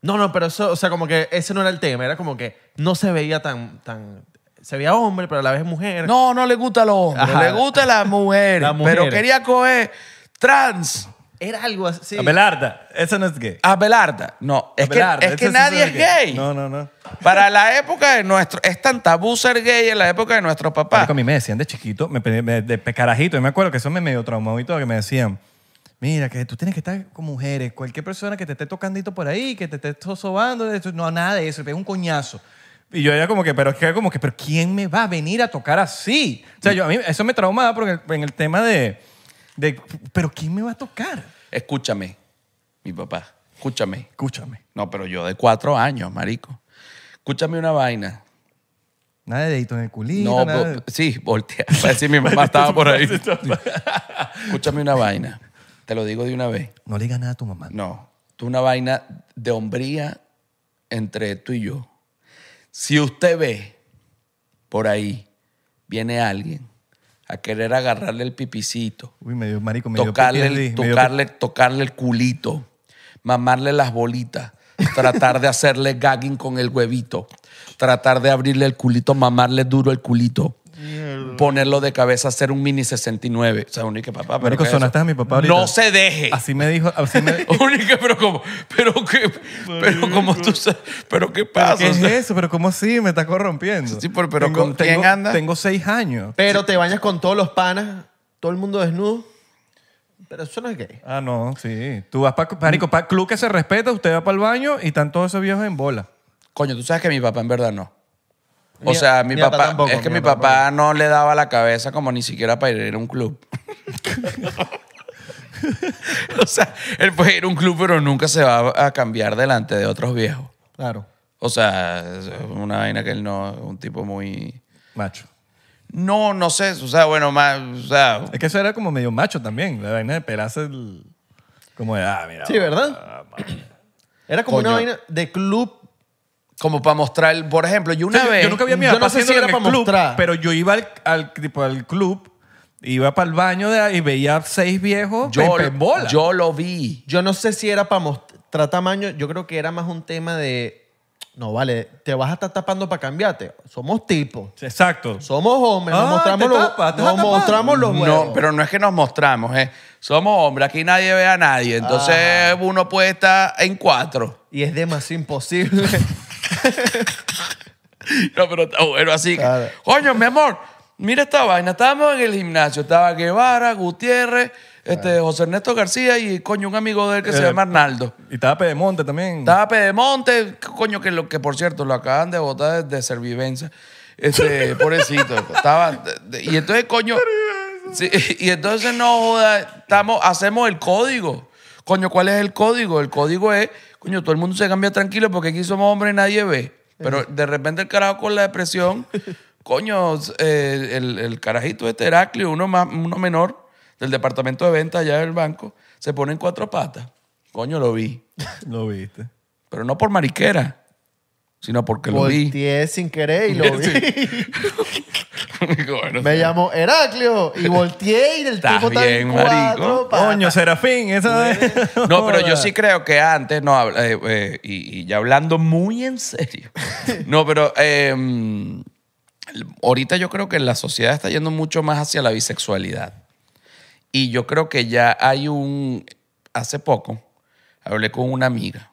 No, no, pero eso, o sea, como que ese no era el tema, era como que no se veía tan, tan, se veía hombre, pero a la vez mujer. No, no le gusta a los hombres, le gusta las mujeres, pero quería coger trans. Era algo así. Abelarda, eso no es gay. Abelarda, no, es que, nadie es gay. No, no, no. Para la época de nuestro, es tan tabú ser gay en la época de nuestro papá. a mí me decían de chiquito, de, pecarajito. carajito, yo me acuerdo que eso me medio traumó y todo, que me decían, Mira, que tú tienes que estar con mujeres, cualquier persona que te esté tocandito por ahí, que te esté sobando, no, nada de eso, es un coñazo. Y yo era como que, pero es que como que, pero ¿quién me va a venir a tocar así? O sea, yo, a mí eso me traumaba porque en el tema de, pero ¿quién me va a tocar? Escúchame, mi papá, escúchame. Escúchame. No, pero yo de cuatro años, marico. Escúchame una vaina. Nada de dedito en el culito. No, sí, voltea. Parece que mi mamá estaba por ahí. escúchame una vaina. Te lo digo de una vez. No le digas nada a tu mamá. No. Tú una vaina de hombría entre tú y yo. Si usted ve por ahí, viene alguien a querer agarrarle el pipicito. Uy, me dio, marico, tocarle, tocarle el culito, mamarle las bolitas, tratar de hacerle gagging con el huevito, tratar de abrirle el culito, mamarle duro el culito ponerlo de cabeza, hacer un mini 69. O sea, única papá, pero. No se deje. Así me dijo. Así me... Única, pero como. Pero Pero como tú Pero qué pasa. ¿Qué es eso? Pero cómo así, me está corrompiendo. pero, tengo, anda? seis años. Pero te bañas con todos los panas, todo el mundo desnudo. Pero eso no es gay. Ah, no, sí. Tú vas para. pánico, para club que se respeta, usted va para el baño y están todos esos viejos en bola. Coño, tú sabes que mi papá en verdad no. O sea, mi, papá, es que mi papá, no le daba la cabeza como ni siquiera para ir a un club. o sea, él puede ir a un club, pero nunca se va a cambiar delante de otros viejos. Claro. O sea, una vaina que él no, un tipo muy... Macho. No, no sé, o sea, bueno, más, o sea... Es que eso era como medio macho también, la vaina de pelarse Como de, ah, mira. Sí, ¿verdad? Ah, era como una vaina de club como para mostrar, por ejemplo, yo una vez. no si era para mostrar. pero yo iba al, tipo, al club, iba para el baño de- y veía seis viejos yo, yo lo vi. Yo no sé si era para mostrar tamaño, yo creo que era más un tema de, no vale, te vas a estar tapando para cambiarte. Somos tipos, Exacto. somos hombres, nos ah, mostramos los, mostramos los huevos. pero no es que nos mostramos, eh. Somos hombres, aquí nadie ve a nadie. Entonces uno puede estar en cuatro. Y es demasiado imposible no, pero bueno así. Coño, mi amor, mira esta vaina. Estábamos en el gimnasio. Estaba Guevara, Gutiérrez, este, José Ernesto García y, coño, un amigo de él que se eh, llama Arnaldo. Y estaba Pedemonte también. Estaba Pedemonte, coño, que, lo, que por cierto lo acaban de votar de, Servivencia. Este, pobrecito. estaba, y entonces, coño. y entonces no joda, estamos, hacemos el código. Coño, ¿cuál es el código? El código es coño, todo el mundo se cambia tranquilo porque aquí somos hombres y nadie ve. Pero de repente el carajo con la depresión, coño, eh, el, carajito de este, Heraclio, uno, más, uno menor del departamento de ventas allá del banco, se pone en cuatro patas. Coño, lo vi. Lo viste. Pero no por mariquera, sino porque lo vi. sin querer y lo vi. Me llamo Heraclio y volteé y el tipo está Coño, Serafín, esa No, pero yo sí creo que antes, no, eh, eh, y, ya hablando muy en serio. No, pero em, ahorita yo creo que la sociedad está yendo mucho más hacia la bisexualidad. Y yo creo que ya hay un... Hace poco hablé con una amiga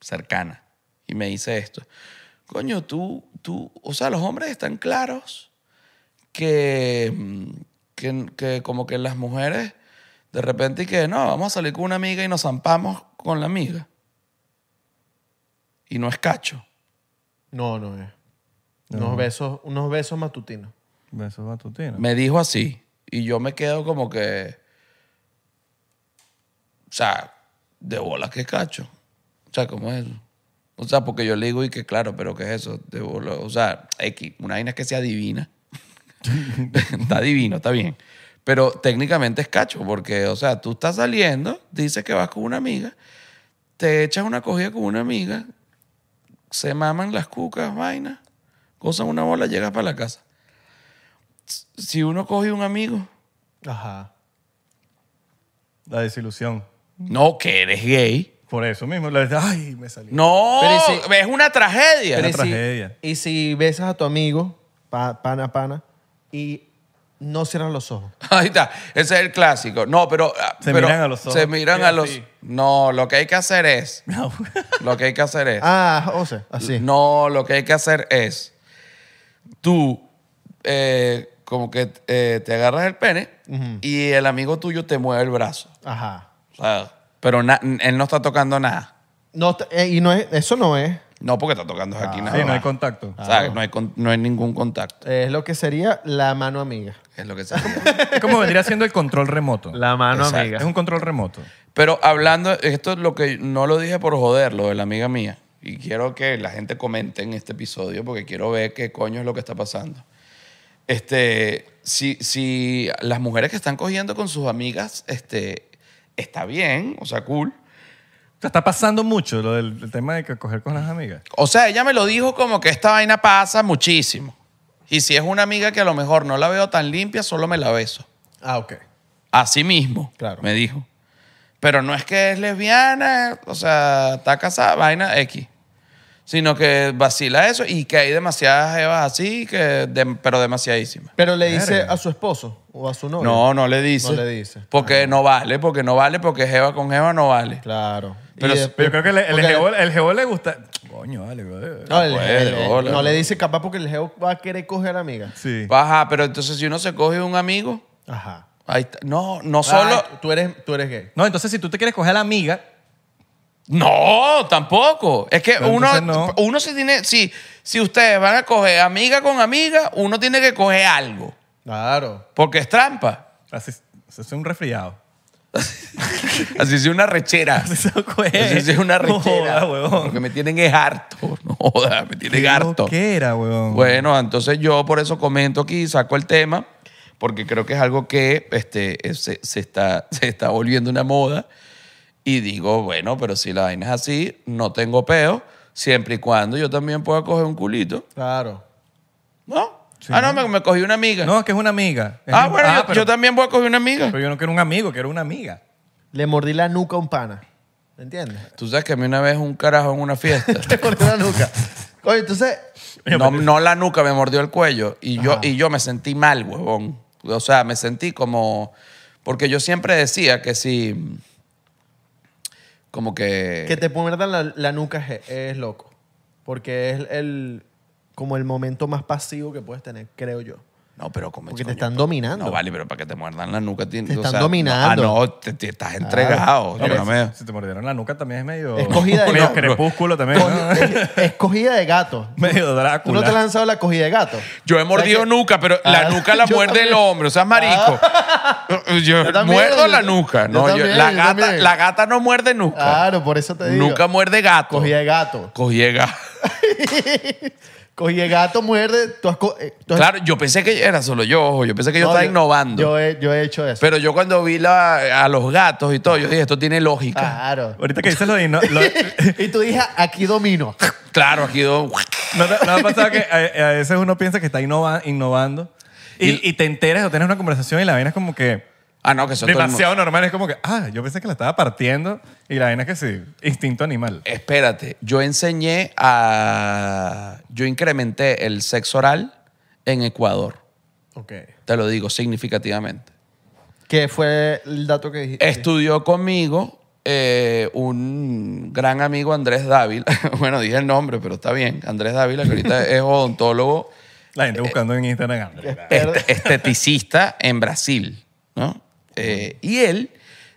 cercana y me dice esto. Coño, tú, o sea, los hombres están claros que, mm, como que las mujeres de repente que no, vamos a salir con una amiga y nos zampamos con la amiga. Y no es cacho. No, no es. Unos, besos, unos besos matutinos. Besos matutinos. Me dijo así. Y yo me quedo como que. O sea, de bola que cacho. O sea, como es eso? O sea, porque yo le digo, y que claro, pero ¿qué es eso? O sea, X, una vaina que sea divina. está divino, está bien. Pero técnicamente es cacho, porque, o sea, tú estás saliendo, dices que vas con una amiga, te echas una cogida con una amiga, se maman las cucas, vaina, cosa una bola, llegas para la casa. Si uno coge un amigo. Ajá. La desilusión. No, que eres gay. Por eso mismo, la verdad, ay, me salió. No, es una tragedia. Es Una tragedia. Y si besas a tu amigo, pana, pana, y no cierran los ojos. Ahí está, ese es el clásico. No, pero. Ah, se miran a los ojos. Se miran a los. No, lo que hay que hacer es. Lo que hay que hacer es. Ah, o sea, así. No, lo que hay que hacer es. Tú, eh, como que eh, te agarras el pene y el amigo tuyo te mueve el brazo. Ajá. Pero él no está tocando nada. Eh, y no es, eso no es. No, porque está tocando aquí ah. nada. Sí, no hay contacto. no hay, ningún contacto. Es lo que sería la mano amiga. Es lo que Es como vendría siendo el control remoto. La mano amiga. Es un control remoto. Pero hablando, esto es lo que no lo dije por joder, lo de la amiga mía. Y quiero que la gente comente en este episodio porque quiero ver qué coño es lo que está pasando. Este, si, si las mujeres que están cogiendo con sus amigas, este, está bien, o sea, cool. ¿Te está pasando mucho lo del, tema de que coger con las amigas? O sea, ella me lo dijo como que esta vaina pasa muchísimo. Y si es una amiga que a lo mejor no la veo tan limpia, solo me la beso. Ah, ok. Así mismo, Claro. me dijo. Pero no es que es lesbiana, o sea, está casada, vaina X sino que vacila eso y que hay demasiadas evas así, que pero demasiadísimas. Pero le dice a su esposo o a su novio. No, no le dice. No le dice. Porque ah. no vale, porque no vale, porque jeva con jeva no vale. Claro. Pero, yo creo que el, jevo el le gusta. Coño, vale, No, pues, le dice capaz porque el jevo va a querer coger a la amiga. Sí. Ajá, pero entonces si uno se coge un amigo, Ajá. No, no solo... tú, eres, tú eres gay. No, entonces si tú te quieres coger a la amiga, no, tampoco. Es que uno, uno se tiene. Si, si ustedes van a coger amiga con amiga, uno tiene que coger algo. Claro. Porque es trampa. Así, es un resfriado. así es una rechera. Así es una rechera. Lo que me tienen es harto. No me tienen harto. ¿Qué era, Bueno, entonces yo por eso comento aquí, saco el tema, porque creo que es algo que este, se, está, se está volviendo una moda y digo, bueno, pero si la vaina es así, no tengo peo, siempre y cuando yo también pueda coger un culito. Claro. ¿No? Ah, no, me, cogí una amiga. No, es que es una amiga. ah, bueno, ah, yo, también voy a coger una amiga. Pero yo no quiero un amigo, quiero una amiga. Le mordí la nuca a un pana. ¿Me entiendes? Tú sabes que a mí una vez un carajo en una fiesta. te mordí la nuca. Oye, entonces. No, no, la nuca, me mordió el cuello. Y yo, y yo me sentí mal, huevón. O sea, me sentí como. Porque yo siempre decía que si como que... Que te muerdan la, la nuca es, es loco. Porque es el, como el momento más pasivo que puedes tener, creo yo. No, pero como Porque te están dominando. No vale, pero para que te muerdan la nuca. Te, te están dominando. ah, no, te, estás entregado. No, si, te mordieron la nuca también es medio. Es cogida de medio gato. crepúsculo también. Es cogida de gato. medio Drácula. ¿Tú no te has lanzado la cogida de gato? Yo he mordido nuca, pero la ah, nuca la muerde el hombre. O sea, marico. Ah. Yo, muerdo la nuca. No, la, gata, la gata no muerde nuca. Claro, por eso te digo. Nuca muerde gato. Cogida de gato. Cogida de gato el gato muerde. Eh, claro, yo pensé que era solo yo, yo pensé que yo estaba innovando. Yo he, hecho eso. pero yo cuando vi la- a los gatos y todo, yo dije, esto tiene lógica. claro. Ahorita que dices lo de... y tú dije, aquí domino. Claro, aquí domino. ¿No, ha pasado que a, veces uno piensa que está innovando y, te enteras o tienes una conversación y la vaina como que... Ah, no, que son Demasiado normal. Es como que, ah, yo pensé que la estaba partiendo y la vaina es que sí, instinto animal. Espérate, yo enseñé a. Yo incrementé el sexo oral en Ecuador. Ok. Te lo digo significativamente. ¿Qué fue el dato que dijiste? Estudió conmigo eh, un gran amigo Andrés Dávila. bueno, dije el nombre, pero está bien. Andrés Dávila, que ahorita es odontólogo, La gente buscando en Instagram. Este, esteticista en Brasil, ¿no? Eh, y él,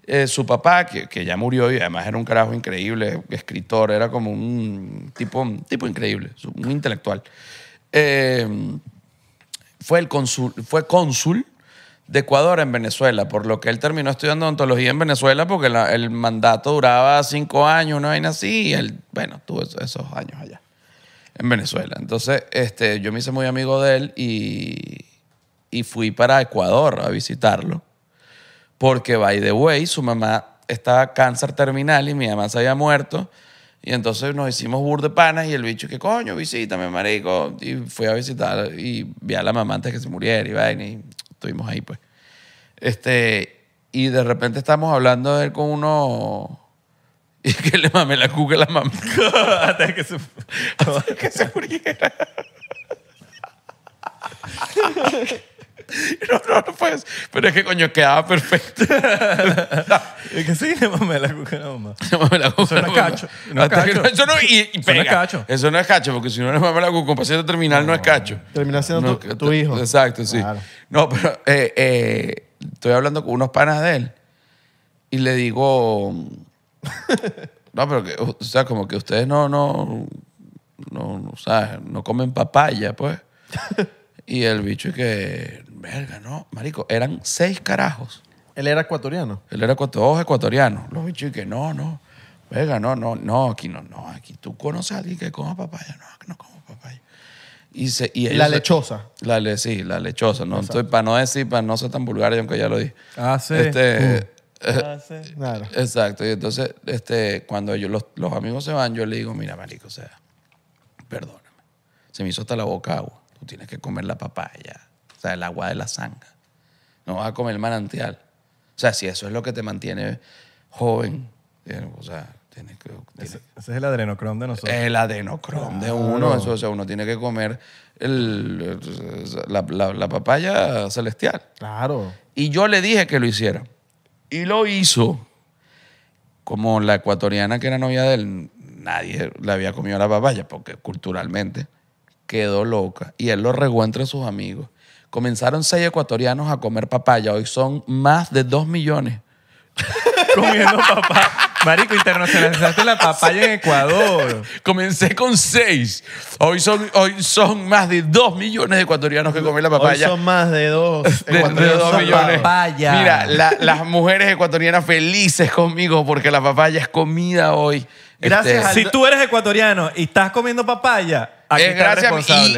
eh, su papá, que, que, ya murió y además era un carajo increíble, escritor, era como un tipo, tipo increíble, un intelectual. Eh, fue, el fue cónsul de Ecuador en Venezuela, por lo que él terminó estudiando ontología en Venezuela porque el mandato duraba cinco años, una vaina así, y él, bueno, tuvo esos años allá, en Venezuela. Entonces, este, yo me hice muy amigo de él y, y fui para Ecuador a visitarlo porque, by the way, su mamá estaba cáncer terminal y mi mamá se había muerto. Y entonces nos hicimos de panas y el bicho que coño, visítame, marico. Y fui a visitar y vi a la mamá antes que se muriera y vaina y estuvimos ahí pues. Este, y de repente estamos hablando de él con uno y que le mame la cuca a la mamá que se muriera. No, no, no puedes. Pero es que coño, quedaba perfecto. es que sí, le mamé la cuca a la mamá. Le mamé la cuca. Eso no es cacho. No es cacho. no- eso no, y, es cacho. Eso no es cacho, porque si no le mamé la cuca con paciente terminal no es cacho. Terminación siendo tu, hijo. Exacto, sí. No, pero eh, eh, estoy hablando con unos panas de él y le digo. No, pero que, o sea, como que ustedes no, no, no, no, ¿sabes? no comen papaya, pues. Y el bicho es que, verga, no, marico, eran seis carajos. Él era ecuatoriano. Él era ecuatoriano, ecuatoriano. Los bichos no, no, verga, no, no, no, aquí no, no, aquí tú conoces a alguien que coma papaya, no, aquí no como papaya. Y, la lechosa. La le, sí, la lechosa. ¿no? estoy para no decir, para no ser tan vulgar, aunque ya lo dije. Ah, sí. Este, uh. eh, ah, eh, sí. Claro. Exacto. Y entonces, este, cuando ellos los, los, amigos se van, yo le digo, mira, marico, o sea, perdóname. Se me hizo hasta la boca agua. Tú tienes que comer la papaya o sea, el agua de la sangre. No vas a comer el manantial. O sea, si eso es lo que te mantiene joven, eh, o sea, tienes que... Ese, es el adenocrom de nosotros. El adenocrom de uno, o sea, uno tiene que comer la, la papaya celestial. Claro. Y yo le dije que lo hiciera. Y lo hizo. Como la ecuatoriana que era novia de él, nadie le había comido la papaya, porque culturalmente quedó loca. Y él lo regó entre sus amigos. Comenzaron seis ecuatorianos a comer papaya. Hoy son más de dos millones. comiendo papaya. Marico, internacionalizaste la papaya en Ecuador. Comencé con seis. Hoy son, hoy son más de dos millones de ecuatorianos que comen la papaya. Hoy son más de dos. De, dos millones. Papaya. Mira, las mujeres ecuatorianas felices conmigo porque la papaya es comida hoy. Gracias. Este, si tú eres ecuatoriano y estás comiendo papaya, gracias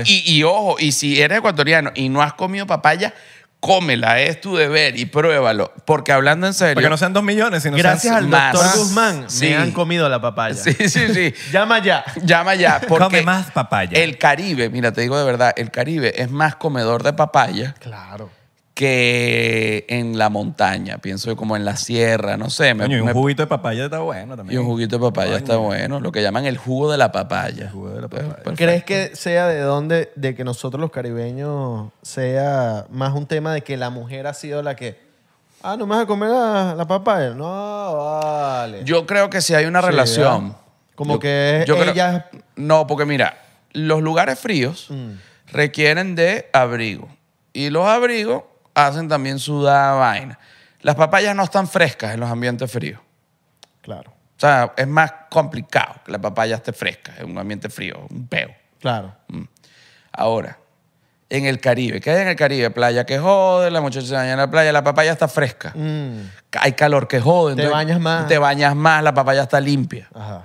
Y, ojo, y si eres ecuatoriano y no has comido papaya, cómela, es tu deber y pruébalo. Porque hablando en serio. Porque no sean dos millones, sino Gracias al doctor Guzmán, sí. han comido la papaya. Sí, sí, sí. Llama ya. Llama ya. Porque Come más papaya. El Caribe, mira, te digo de verdad, el Caribe es más comedor de papaya. Claro que en la montaña, pienso como en la sierra, no sé. y un juguito de papaya está bueno también. y un juguito de papaya está bueno, lo que llaman el jugo de la papaya. Pues, ¿Crees que sea de dónde, de que nosotros los caribeños sea más un tema de que la mujer ha sido la que, ah, no me vas a comer la, papaya? No, vale. Yo creo que si hay una relación. Como que ella- No, porque mira, los lugares fríos mm. requieren de abrigo. Y los abrigos hacen también sudada vaina. Las papayas no están frescas en los ambientes fríos. Claro. O sea, es más complicado que la papaya esté fresca en un ambiente frío, un peo. Claro. Mm. Ahora, en el Caribe, ¿qué hay en el Caribe? Playa que jode, la muchacha se baña en la playa, la papaya está fresca. Mm. Hay calor que jode. Te bañas más. Te bañas más, la papaya está limpia. Ajá.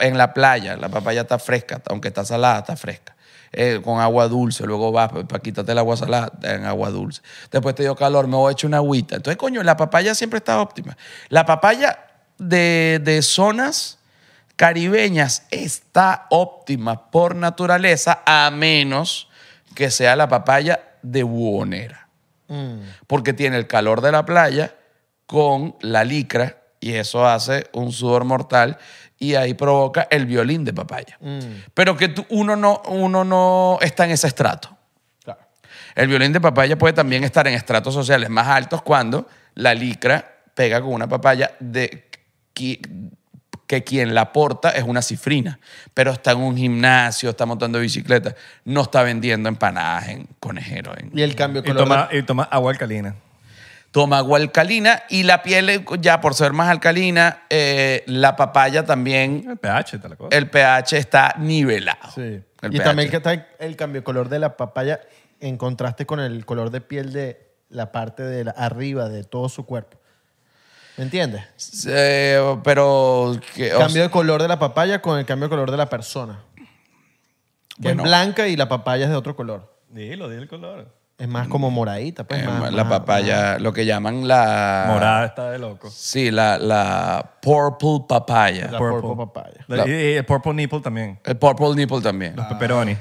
en la playa, la papaya está fresca, aunque está salada, está fresca. Eh, con agua dulce, luego vas para quitarte el agua salada en agua dulce. Después te dio calor, me voy a echar una agüita. Entonces, coño, la papaya siempre está óptima. La papaya de, de zonas caribeñas está óptima por naturaleza, a menos que sea la papaya de buonera mm. Porque tiene el calor de la playa con la licra y eso hace un sudor mortal y ahí provoca el violín de papaya. Mm. Pero que uno, no, uno no está en ese estrato. El violín de papaya puede también estar en estratos sociales más altos cuando la licra pega con una papaya de que, quien la porta es una cifrina, pero está en un gimnasio, está montando bicicleta, no está vendiendo empanadas en conejero. y el cambio que toma, y toma agua alcalina toma agua alcalina y la piel eh, ya por ser más alcalina, eh, la papaya también. El pH, la cosa. El pH está nivelado. y también que está el cambio de color de la papaya en contraste con el color de piel de la parte de arriba de todo su cuerpo. ¿Me entiendes? Eh, pero... cambio de color de la papaya con el cambio de color de la persona. es blanca y la papaya es de otro color. lo di el color. Es más como moradita, pues. Eh, la papaya, lo que llaman la. Morada está de loco. Sí, la, la purple papaya. La purple, papaya. el purple nipple también. El purple nipple también. Los peperonis.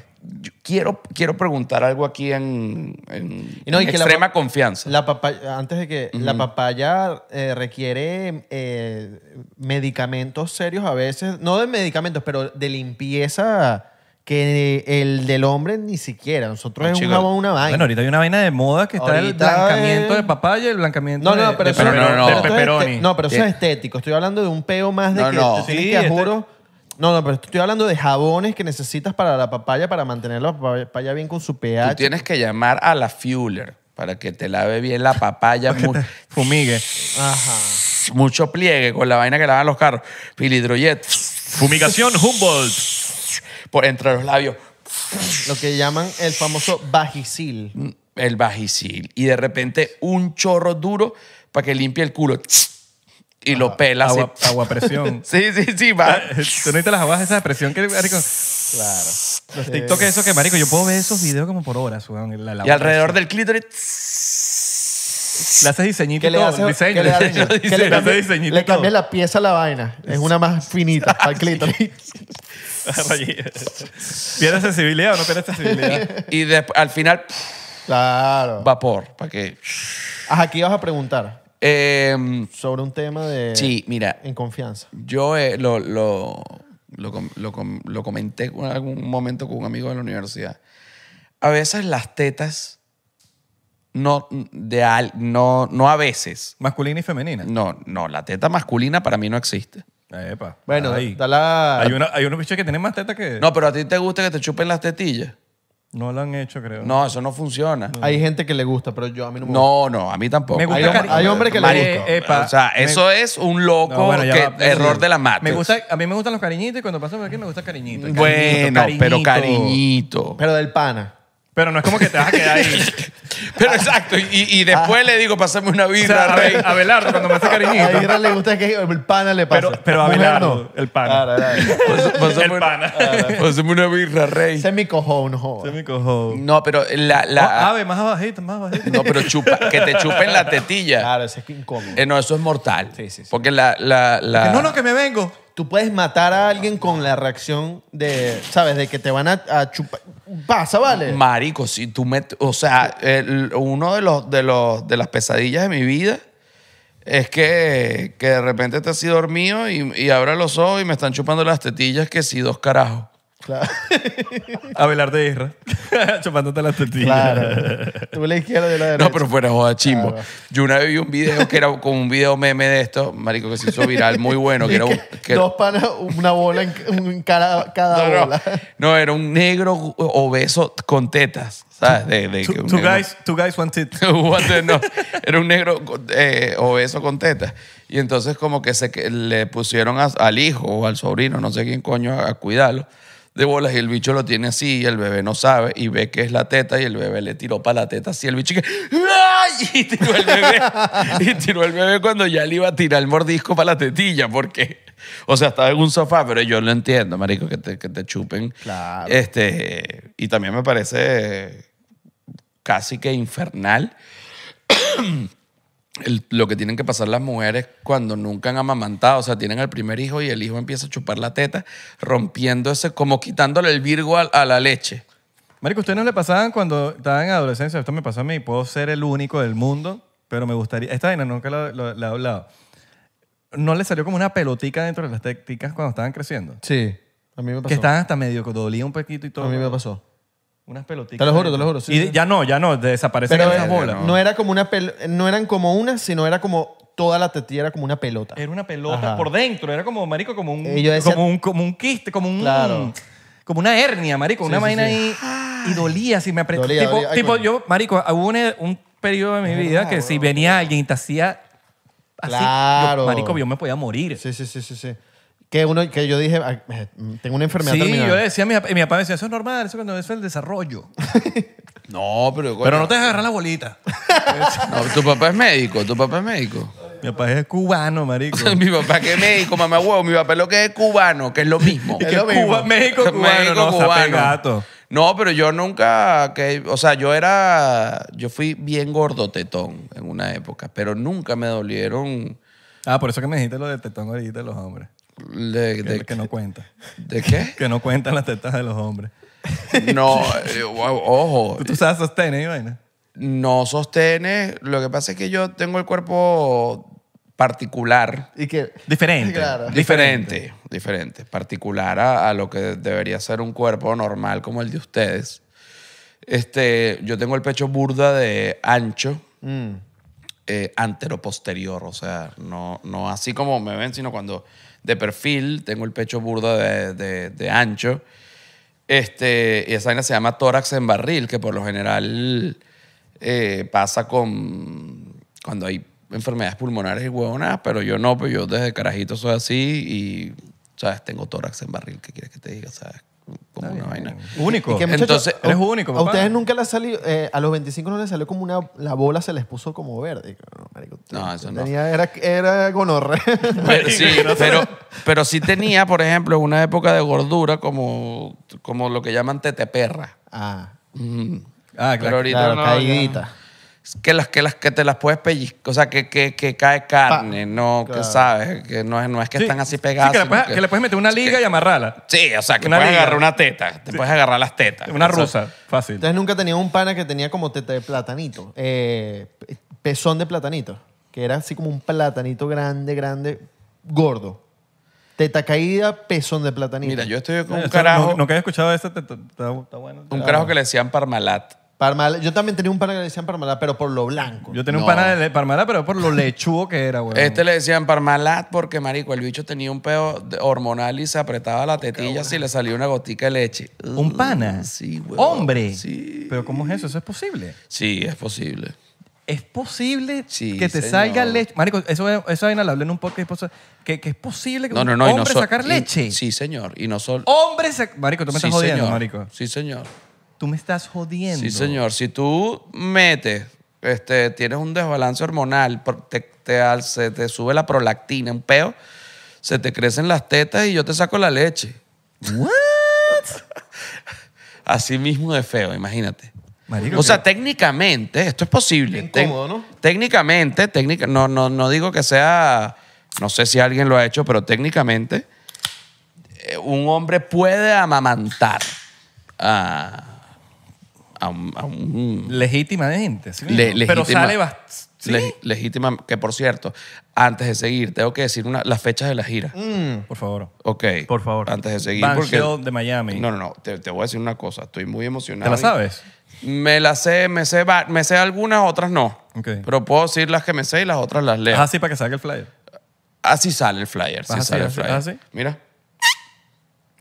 quiero, quiero preguntar algo aquí en, extrema confianza. La papaya, antes de que la papaya eh, requiere eh, medicamentos serios a veces, no de medicamentos, pero de limpieza que el del hombre ni siquiera. Nosotros ah, es una vaina. Bueno, ahorita hay una vaina de moda que está el blancamiento de papaya el blancamiento no, no, pero no, no, pero eso es estético. Estoy hablando de un peo más de No, que no. te este- No, no, pero estoy hablando de jabones que necesitas para la papaya, para mantener la papaya bien con su pH. Tú tienes que llamar a la Fueler para que te lave bien la papaya. fumigue. mucho pliegue con la vaina que lavan los carros. Filidroyet. Fumigación Humboldt por entre los labios. Lo que llaman el famoso bajicil. El bajicil. Y de repente un chorro duro para que limpie el culo. Y lo pela agua, presión. sí, sí, sí. Va. Ah, eh, tú necesitas las aguas de esa presión que, marico. Claro. Los TikTok TikTok eh. eso que, marico, yo puedo ver esos videos como por horas, y alrededor del clítoris. Le haces diseñito. ¿Qué le haces? le cambias la pieza a la vaina. Es una más finita al clítoris. ¿Pierdes sensibilidad o no pierdes sensibilidad. Y al final, Claro. vapor, para aquí vas a preguntar em, sobre un tema de. sí, mira, En confianza. Yo eh, lo, comenté en algún momento con un amigo de la universidad. A veces las tetas, no, de, no, no a veces, Masculina y femenina. no, no, la teta masculina para mí no existe. Bueno, ahí. está la- Hay, unos bichos que tienen más tetas que... No, pero a ti te gusta que te chupen las tetillas. No lo han hecho, creo. No, eso no funciona. Hay gente que le gusta, pero yo a mí no me gusta. No, no, a mí tampoco. Me gusta Hay hay hombres que le gustan. o sea, eso es un loco error de la marca. a mí me gustan los cariñitos y cuando paso por aquí me gusta cariñito. Bueno, pero cariñito. Pero del pana. Pero no es como que te vas a quedar ahí. Pero exacto, y, y después ah. le digo, pásame una birra, a, rey. cuando me hace A Abelardo le gusta que el pana le pase. Pero, pero a Abelardo, el pana. El pana. Pásame una birra, rey. cojón, joven. Semi cojón, No, pero la... la- oh, ave, más abajito, más abajito. no, pero chupa, que te chupen la tetilla. Claro, ese es incómodo. Eh, no, eso es mortal. Sí, sí, sí. Porque la... la, la- No, no, que me vengo tú puedes matar a alguien con la reacción de, ¿sabes? De que te van a, chupar. Pasa, ¿vale? Marico, si tú me... O sea, uno de los, de los de las pesadillas de mi vida es que, de repente te así dormido y, y abra los ojos y me están chupando las tetillas que sí, dos carajos. Claro. de guerra Chupándote las tetillas. Claro. Tú la izquierda de la derecha. No, pero fuera joda chimbo. Yo una vez vi un video que era como un video meme de esto, marico, que se hizo viral, muy bueno. que era Dos panas, una bola en, cada, cada no, bola. No, era un negro obeso con tetas. ¿Sabes? De, de two, guys, two guys, one tit. no. Era un negro eh, obeso con tetas. Y entonces como que se, le pusieron al hijo o al sobrino, no sé quién coño, a cuidarlo de bolas y el bicho lo tiene así y el bebé no sabe y ve que es la teta y el bebé le tiró para la teta así el bicho que ¡ay! y tiró el bebé y tiró el bebé cuando ya le iba a tirar el mordisco para la tetilla porque o sea estaba en un sofá pero yo lo entiendo marico que te, chupen claro. este y también me parece casi que infernal lo que tienen que pasar las mujeres cuando nunca han amamantado, o sea, tienen al primer hijo y el hijo empieza a chupar la teta, rompiendo ese, como quitándole el virgo a, la leche. Marico, ¿ustedes no le pasaban cuando estaban en adolescencia? Esto me pasó a mí, puedo ser el único del mundo, pero me gustaría, esta vaina nunca la, he hablado. ¿No le salió como una pelotica dentro de las técnicas cuando estaban creciendo? Sí, a mí me pasó. Que estaban hasta medio, que dolía un poquito y todo. A mí me pasó. Unas pelotitas. Te lo juro, te lo juro. y ya no, ya no, desaparecen esas no era como una no eran como una, sino era como toda la tetilla era como una pelota. Era una pelota por dentro, era como, marico, como un, como un, quiste, como un, Claro. como una hernia, marico, una vaina ahí. Y dolía si me apretaba. Tipo, yo, marico, hubo un, periodo de mi vida que si venía alguien y te hacía así, marico, yo me podía morir. Sí, sí, sí, sí, sí que uno que yo dije eh, tengo una enfermedad Sí, yo le decía a mi, papá- y mi papá, me decía, eso es normal, eso cuando es el desarrollo. No, pero. Pero no te dejes agarrar la bolita. no, tu papá es médico, tu papá es médico. mi papá es cubano, marico. mi papá que es médico, mamá huevo, mi papá es lo que es cubano, que es lo mismo. México cubano, México, no, cubano. No, pero yo nunca, que, o sea, yo era, yo fui bien gordotetón en una época, pero nunca me dolieron. Ah, por eso que me dijiste lo del tetón ahorita de los hombres que, de, no cuenta. ¿De qué? que no cuentan las tetas de los hombres. No, eh, ojo. ¿Tú, sabes sostener, vaina? No sostener. Lo que pasa es que yo tengo el cuerpo particular. ¿Y que Diferente. Diferente, diferente, Particular a, lo que debería ser un cuerpo normal como el de ustedes. Este, yo tengo el pecho burda de ancho. Mm. Eh, antero posterior, o sea, no, no así como me ven, sino cuando de perfil, tengo el pecho burdo de, de, ancho. Este, y esa vaina se llama tórax en barril, que por lo general eh, pasa con cuando hay enfermedades pulmonares y huevonas pero yo no, pues yo desde carajito soy así y, ¿sabes? Tengo tórax en barril, ¿qué quieres que te diga? ¿Sabes? Como una vaina. Único. único, A ustedes nunca les salió, eh, a los 25 no les salió como una, la bola se les puso como verde no, eso no. era, era gonorre. Pero, sí, pero, pero sí tenía, por ejemplo, una época de gordura como, como lo que llaman perra Ah. Ah, claro. Pero que las que las que te las puedes pellizcar, o sea, que, cae carne, no, que sabes, que no es, no es que están así pegadas. que, le puedes, meter una liga y amarrarla. Sí, o sea, que una puedes agarrar una teta, te puedes agarrar las tetas. Una rusa, fácil. Entonces nunca tenía un pana que tenía como tete platanito. Eh, pezón de platanito, que era así como un platanito grande, grande, gordo. Teta caída, pezón de platanito. Mira, yo estoy con un eh, carajo. que había escuchado eso, está bueno. Un carajo que le decían parmalat. Yo también tenía un pana que le decían parmalat, pero por lo blanco. Yo tenía un pana de parmalat, pero por lo lechugo que era, güey. Este le decían parmalat porque, marico, el bicho tenía un pedo hormonal y se apretaba la tetilla si le salía una gotica de leche. ¿Un pana? Sí, güey. ¡Hombre! Sí. ¿Pero cómo es eso? ¿Eso es posible? Sí, es posible es posible que te salga leche. Marico, eso, eso vaina la hablé en un podcast. Pues, que, es posible que un hombre no leche. sí, señor. Y no solo. Hombre Marico, tú me estás jodiendo, señor. Sí, señor. Tú me estás jodiendo. Sí, señor. Si tú metes, este, tienes un desbalance hormonal, te, te, alce, te sube la prolactina, un peo, se te crecen las tetas y yo te saco la leche. ¿What? Así mismo de feo, imagínate o sea, técnicamente, esto es posible. Incómodo, ¿no? Técnicamente, técnica, no, no, no digo que sea, no sé si alguien lo ha hecho, pero técnicamente, eh, un hombre puede amamantar a, un, Legítimamente, ¿sí? pero sale legítima, que por cierto, antes de seguir, tengo que decir una, las fechas de la gira. Mm. por favor. Ok. Por favor. Antes de seguir. de Miami. No, no, no. Te, voy a decir una cosa. Estoy muy emocionado. ¿Te la sabes? Me las sé, me sé, me sé algunas, otras no. Pero puedo decir las que me sé y las otras las leo. Ah, sí, para que salga el flyer. Así ah, sale el flyer. sí sale el flyer. así? Mira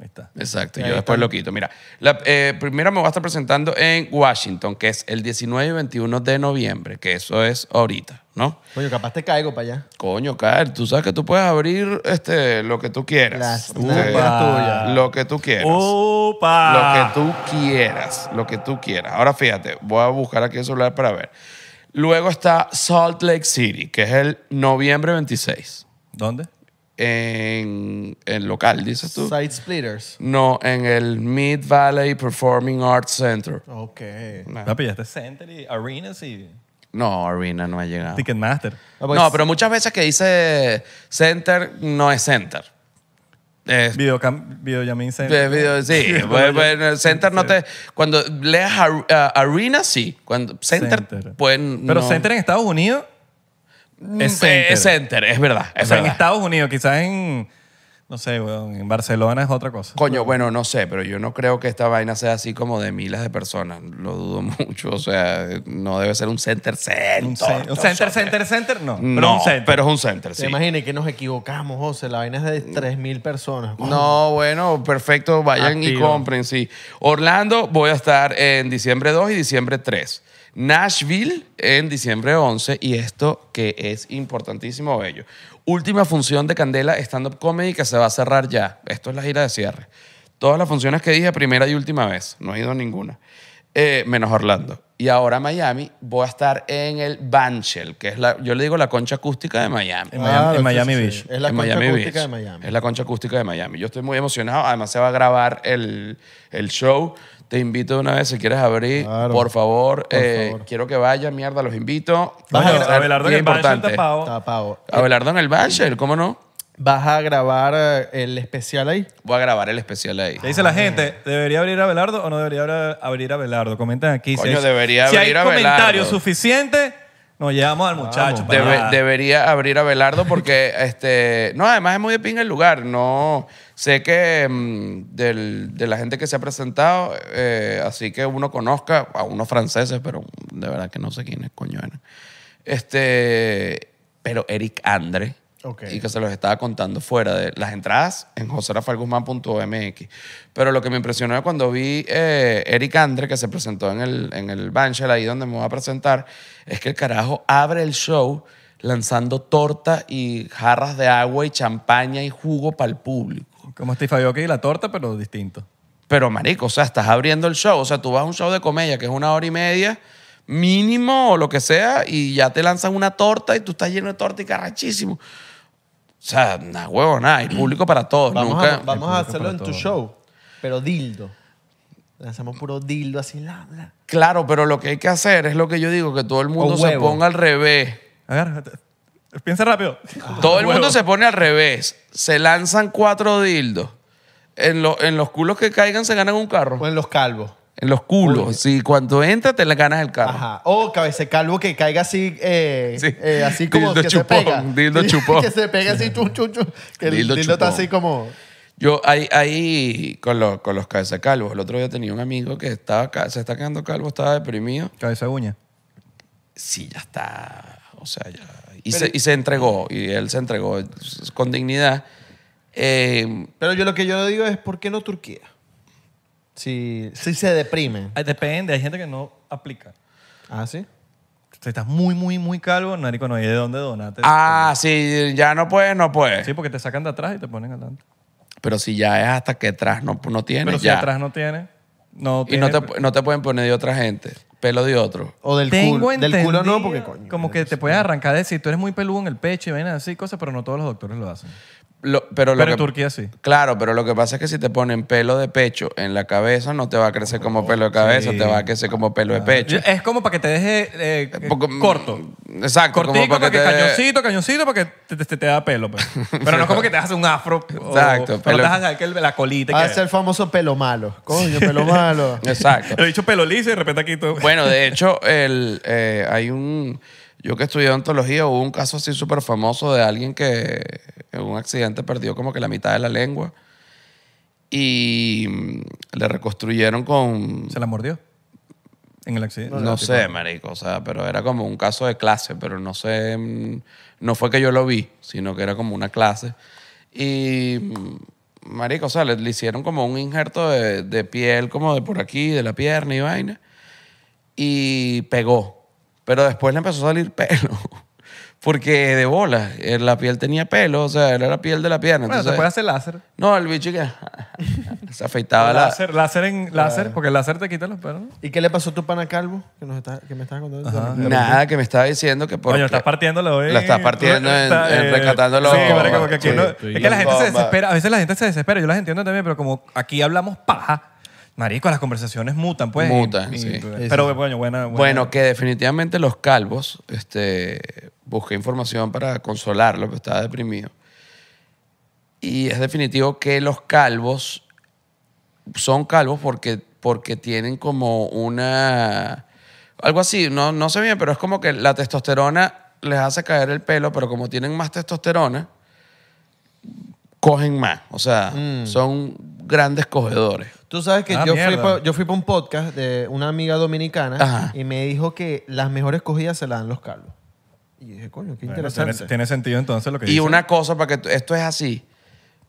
está. Exacto, yo después lo quito. Mira, la, eh, primero me voy a estar presentando en Washington, que es el 19 y 21 de noviembre, que eso es ahorita, ¿no? Coño, capaz te caigo para allá. Coño, Carl, tú sabes que tú puedes abrir este, lo que tú quieras. Las, tuyas. Lo que tú quieras. Lo que tú quieras, lo que tú quieras. Ahora fíjate, voy a buscar aquí el celular para ver. Luego está Salt Lake City, que es el noviembre 26. ¿Dónde? en el local, dices tú. Side Splitters. No, en el Mid Valley Performing Arts Center. Ok. ¿La pillaste? ¿Center y Arenas y. No, Arena no ha llegado. Ticketmaster. Pues no, pero muchas veces que dice Center, no es Center. Es, Videocam, Center. Video, sí, bueno, pues, pues, Center no te. Cuando leas Arenas, Arena, sí. Cuando, center, Pero Center en Estados Unidos es center. Es verdad. en Estados Unidos, quizás en. No sé, weón, en Barcelona es otra cosa. Coño, bueno, no sé, pero yo no creo que esta vaina sea así como de miles de personas. Lo dudo mucho. O sea, no debe ser un center center. Un, center, center, center, no. Pero no, pero es un center, sí. Imaginen que nos equivocamos, José. La vaina es de 3.000 personas. No, bueno, perfecto. Vayan y compren, sí. Orlando, voy a estar en diciembre 2 y diciembre 3. Nashville en diciembre 11 y esto que es importantísimo, bello. Última función de Candela Stand Up Comedy que se va a cerrar ya. Esto es la gira de cierre. Todas las funciones que dije, primera y última vez. No he ido a ninguna. Eh, menos Orlando. Y ahora Miami, voy a estar en el Banchel, que es la, yo le digo la concha acústica de Miami. En Miami, Beach. Es la concha acústica de Miami. Es la concha acústica de Miami. Yo estoy muy emocionado. Además, se va a grabar el, el show. Te invito una vez, si quieres abrir, por eh, favor. Quiero que vaya, mierda, los invito. Abelardo el Abelardo en el Bachelor? ¿cómo no? ¿Vas a grabar eh, el especial ahí? Voy a grabar el especial ahí. Le dice la gente, ¿debería abrir a Abelardo o no debería abrir a Abelardo? Comenten aquí. si hay comentario suficiente, nos llevamos al muchacho. debería abrir a Abelardo porque, este, no, además es muy de ping el lugar, no, Sé que mm, de la gente que se ha presentado, eh, así que uno conozca a unos franceses, pero de verdad que no sé quién es, coño eran. Este, pero Eric Andre. Y que se los estaba contando fuera de las entradas en joserafalguzman.mx. Pero lo que me impresionó cuando vi eh, Eric Andre, que se presentó en el, en el ahí donde me voy a presentar, es que el carajo abre el show lanzando torta y jarras de agua y champaña y jugo para el público. Como Steve Aoki y la torta, pero distinto. Pero, marico, o sea, estás abriendo el show. O sea, tú vas a un show de comedia que es una hora y media mínimo o lo que sea y ya te lanzan una torta y tú estás lleno de torta y carachísimo. O sea, nada huevo, nada. Hay público para todos. Vamos, a, hacerlo en tu show, pero dildo. Lanzamos puro dildo así, la, Claro, pero lo que hay que hacer es lo que yo digo, que todo el mundo se ponga al revés. ver. Piensa rápido. Todo el mundo se pone al revés. Se lanzan cuatro dildos. En, en los culos que caigan se ganan un carro. O en los calvos. En los culos. Si cuando entra te le ganas el carro. Ajá. O cabeza calvo que caiga así, eh, eh, así como Dildo que chupón, se pega. dildo chupón. que se pega así, chun, chun, Que el Dildo está así como... Yo ahí, ahí con, los con los El otro día tenía un amigo que estaba, se está quedando calvo, estaba deprimido. Cabeza de uña. Sí, ya está. O sea, ya. Y, se, entregó, y él se entregó con dignidad. Eh, pero yo lo que yo digo es, ¿por qué no Turquía? Si, si se deprimen. Depende, hay gente que no aplica. Ah, sí. Si estás muy, muy, muy calvo, narico, no hay de dónde donarte. Ah, si ya no puedes, no puedes. Sí, porque te sacan de atrás y te ponen adelante. Pero si ya es hasta que atrás no, no tienes. Pero si atrás no tiene No y no, te, no te pueden poner de otra gente pelo de otro. O del culo. Del culo no, porque coño. Como que te puedes arrancar de decir, tú eres muy peludo en el pecho y venas así, cosas, pero no todos los doctores lo hacen pero, en Turquía sí. Claro, pero lo que pasa es que si te ponen pelo de pecho en la cabeza, no te va a crecer como pelo de cabeza, te va a crecer como pelo de pecho. Es como para que te deje eh, eh, mm, corto. Exacto. Cortico, como cañoncito, cañoncito, para que te, te, da pelo. Pues. Pero, no es como que te hagas un afro. Exacto. O, pero te hagas la colita. Hace el famoso pelo malo. Coño, pelo malo. Exacto. Lo he dicho pelo liso y de repente aquí todo. Bueno, de hecho, el, eh, hay un yo que estudié ontología, hubo un caso así súper famoso de alguien que en un accidente perdió como que la mitad de la lengua y mm, le reconstruyeron con... ¿Se la mordió? ¿En el accidente? No, sé, marico, o sea, pero era como un caso de clase, pero no sé, mm, no fue que yo lo vi, sino que era como una clase. Y, mm, marico, o sea, le, le hicieron como un injerto de, de piel como de por aquí, de la pierna y vaina, y pegó pero después le empezó a salir pelo. Porque de bola, eh, la piel tenía pelo, o sea, era la piel de la pierna. Bueno, entonces, ¿te puede hacer láser? No, el bicho que se afeitaba la... Láser, láser en ah. láser, porque el láser te quita los pelos. ¿Y qué le pasó a tu pana calvo que, nos está, que me contando? Nada, que me estaba diciendo que por... lo estás partiendo la La estás partiendo en, eh, aquí no, Es que la gente se desespera, a veces la gente se desespera, yo las entiendo también, pero como aquí hablamos paja Marico, las conversaciones mutan, pues. Mutan, sí. pero pues, bueno, buena, Bueno, que definitivamente los calvos, este, busqué información para consolarlo, que pues, estaba deprimido. Y es definitivo que los calvos son calvos porque, porque tienen como una... Algo así, no, no sé bien, pero es como que la testosterona les hace caer el pelo, pero como tienen más testosterona, cogen más. O sea, mm. son grandes cogedores. Tú sabes que ah, yo, fui yo fui para un podcast de una amiga dominicana y me dijo que las mejores cogidas se las dan los calvos. Y dije, coño, qué interesante. tiene, sentido entonces lo que Y una cosa para que esto es así.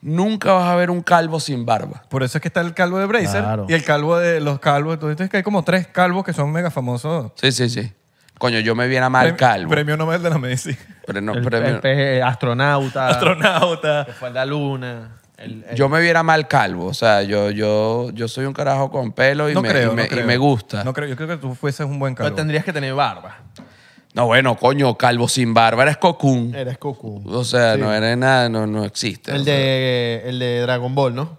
Nunca vas a ver un calvo sin barba. Por eso es que está el calvo de Bracer y el calvo de los calvos. Entonces que hay como tres calvos que son mega famosos. Sí, sí, sí. Coño, yo me a mal el calvo. Premio Nobel de la Medicina. premio- este astronauta, Astronauta. que la luna. Yo me viera mal calvo. O sea, yo, yo, yo soy un carajo con pelo y, me, y me, gusta. No creo, yo creo que tú fueses un buen Pero calvo. tendrías que tener barba. No, bueno, coño, calvo sin barba. Eres cocún. Eres cocún. O sea, no eres nada, no, no existe. El de, el de Dragon Ball, ¿no?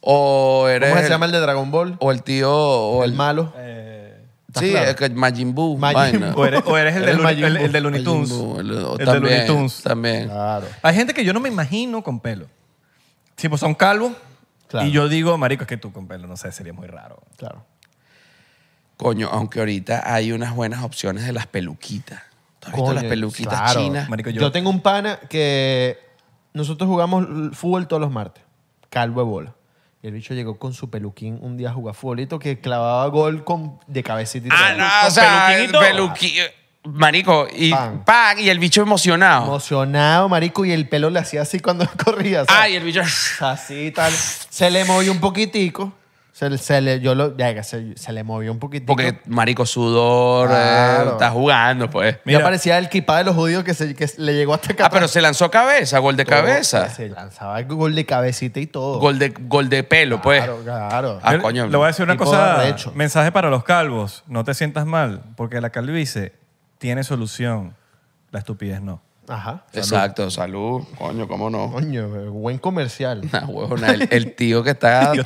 O eres. ¿Cómo se llama el de Dragon Ball? O el tío. O el, malo. Eh, sí, el es que Majin Buu. O eres, el, de el- de Tunes. el- de Looney Tunes. También. Claro. Hay gente que yo no me imagino con pelo. Sí, pues son calvos. Y yo digo, marico, es que tú con pelo, no sé, sería muy raro. Claro. Coño, aunque ahorita hay unas buenas opciones de las peluquitas. las peluquitas chinas? yo, tengo un pana que nosotros jugamos fútbol todos los martes, calvo de bola. Y el bicho llegó con su peluquín un día a jugar futbolito que clavaba gol con, de cabecita. y ah, todo. Ah, no, o sea, peluquín Marico, y Pan. y el bicho emocionado. Emocionado, marico, y el pelo le hacía así cuando corría. Ah, y el bicho. Así, tal. Se le movió un poquitico. Se, le, lo, se, le movió un poquitico. Porque, marico, sudor, eh, está jugando, pues. Me parecía el kipá de los judíos que, le llegó hasta acá. Ah, pero se lanzó cabeza, gol de cabeza. Se lanzaba el gol de cabecita y todo. Gol de, gol de pelo, pues. Claro, claro. Ah, coño. Le voy a decir una cosa. Mensaje para los calvos. No te sientas mal, porque la dice tiene solución, la estupidez no. Ajá. Exacto, salud. Coño, ¿cómo no? Coño, eh, buen comercial. el, tío que está, Yo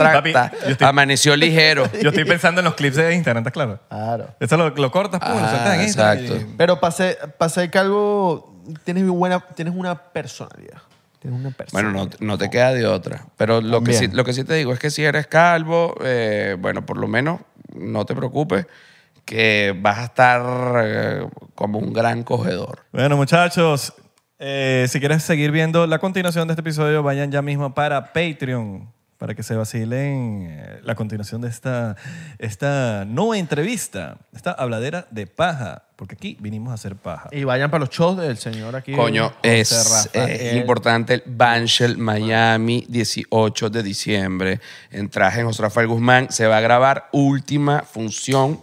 amaneció ligero. Yo estoy pensando en los clips de Instagram, ¿estás claro? Claro. Eso lo, cortas, pum, lo ah, exacto. Pero pasé, ser, que calvo, tienes, buena, tienes una personalidad. Tienes una Bueno, no, no te queda de otra. Pero lo que, sí, lo que sí te digo es que si eres calvo, eh, bueno, por lo menos no te preocupes que vas a estar eh, como un gran cogedor. Bueno, muchachos, eh, si quieres seguir viendo la continuación de este episodio, vayan ya mismo para Patreon para que se vacilen eh, la continuación de esta, esta no entrevista, esta habladera de paja, porque aquí vinimos a hacer paja. Y vayan para los shows del señor aquí. Coño, es, importante el Banchel Miami, 18 de diciembre, en traje en José Rafael Guzmán. Se va a grabar última función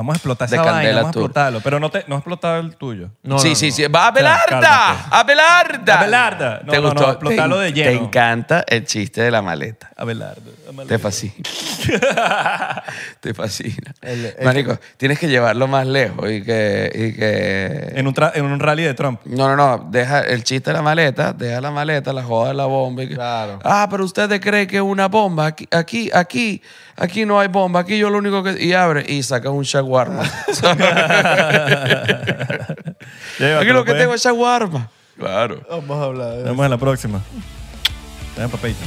Vamos a explotar esa vaina, Candela vamos a explotarlo. Pero no, te, no explotado el tuyo. sí, sí, sí. ¡Va, a Belarda! ¡A Abelarda. No, ¿Te no, gustó? no, explotarlo de de Te encanta el chiste de la maleta. Abelardo. Te fascina. Te fascina. El- Marico, tienes que llevarlo más lejos y que... Y que... En un, en un rally de Trump. No, no, no. Deja el chiste de la maleta, deja la maleta, la joda de la bomba. Claro. Ah, pero ustedes creen que una bomba aquí, aquí aquí no hay bomba, aquí yo lo único que... Y abre y saca un shawarma. aquí lo que pues. tengo es shawarma. Claro. Vamos a hablar. Nos vemos en la próxima. Tengan papelito.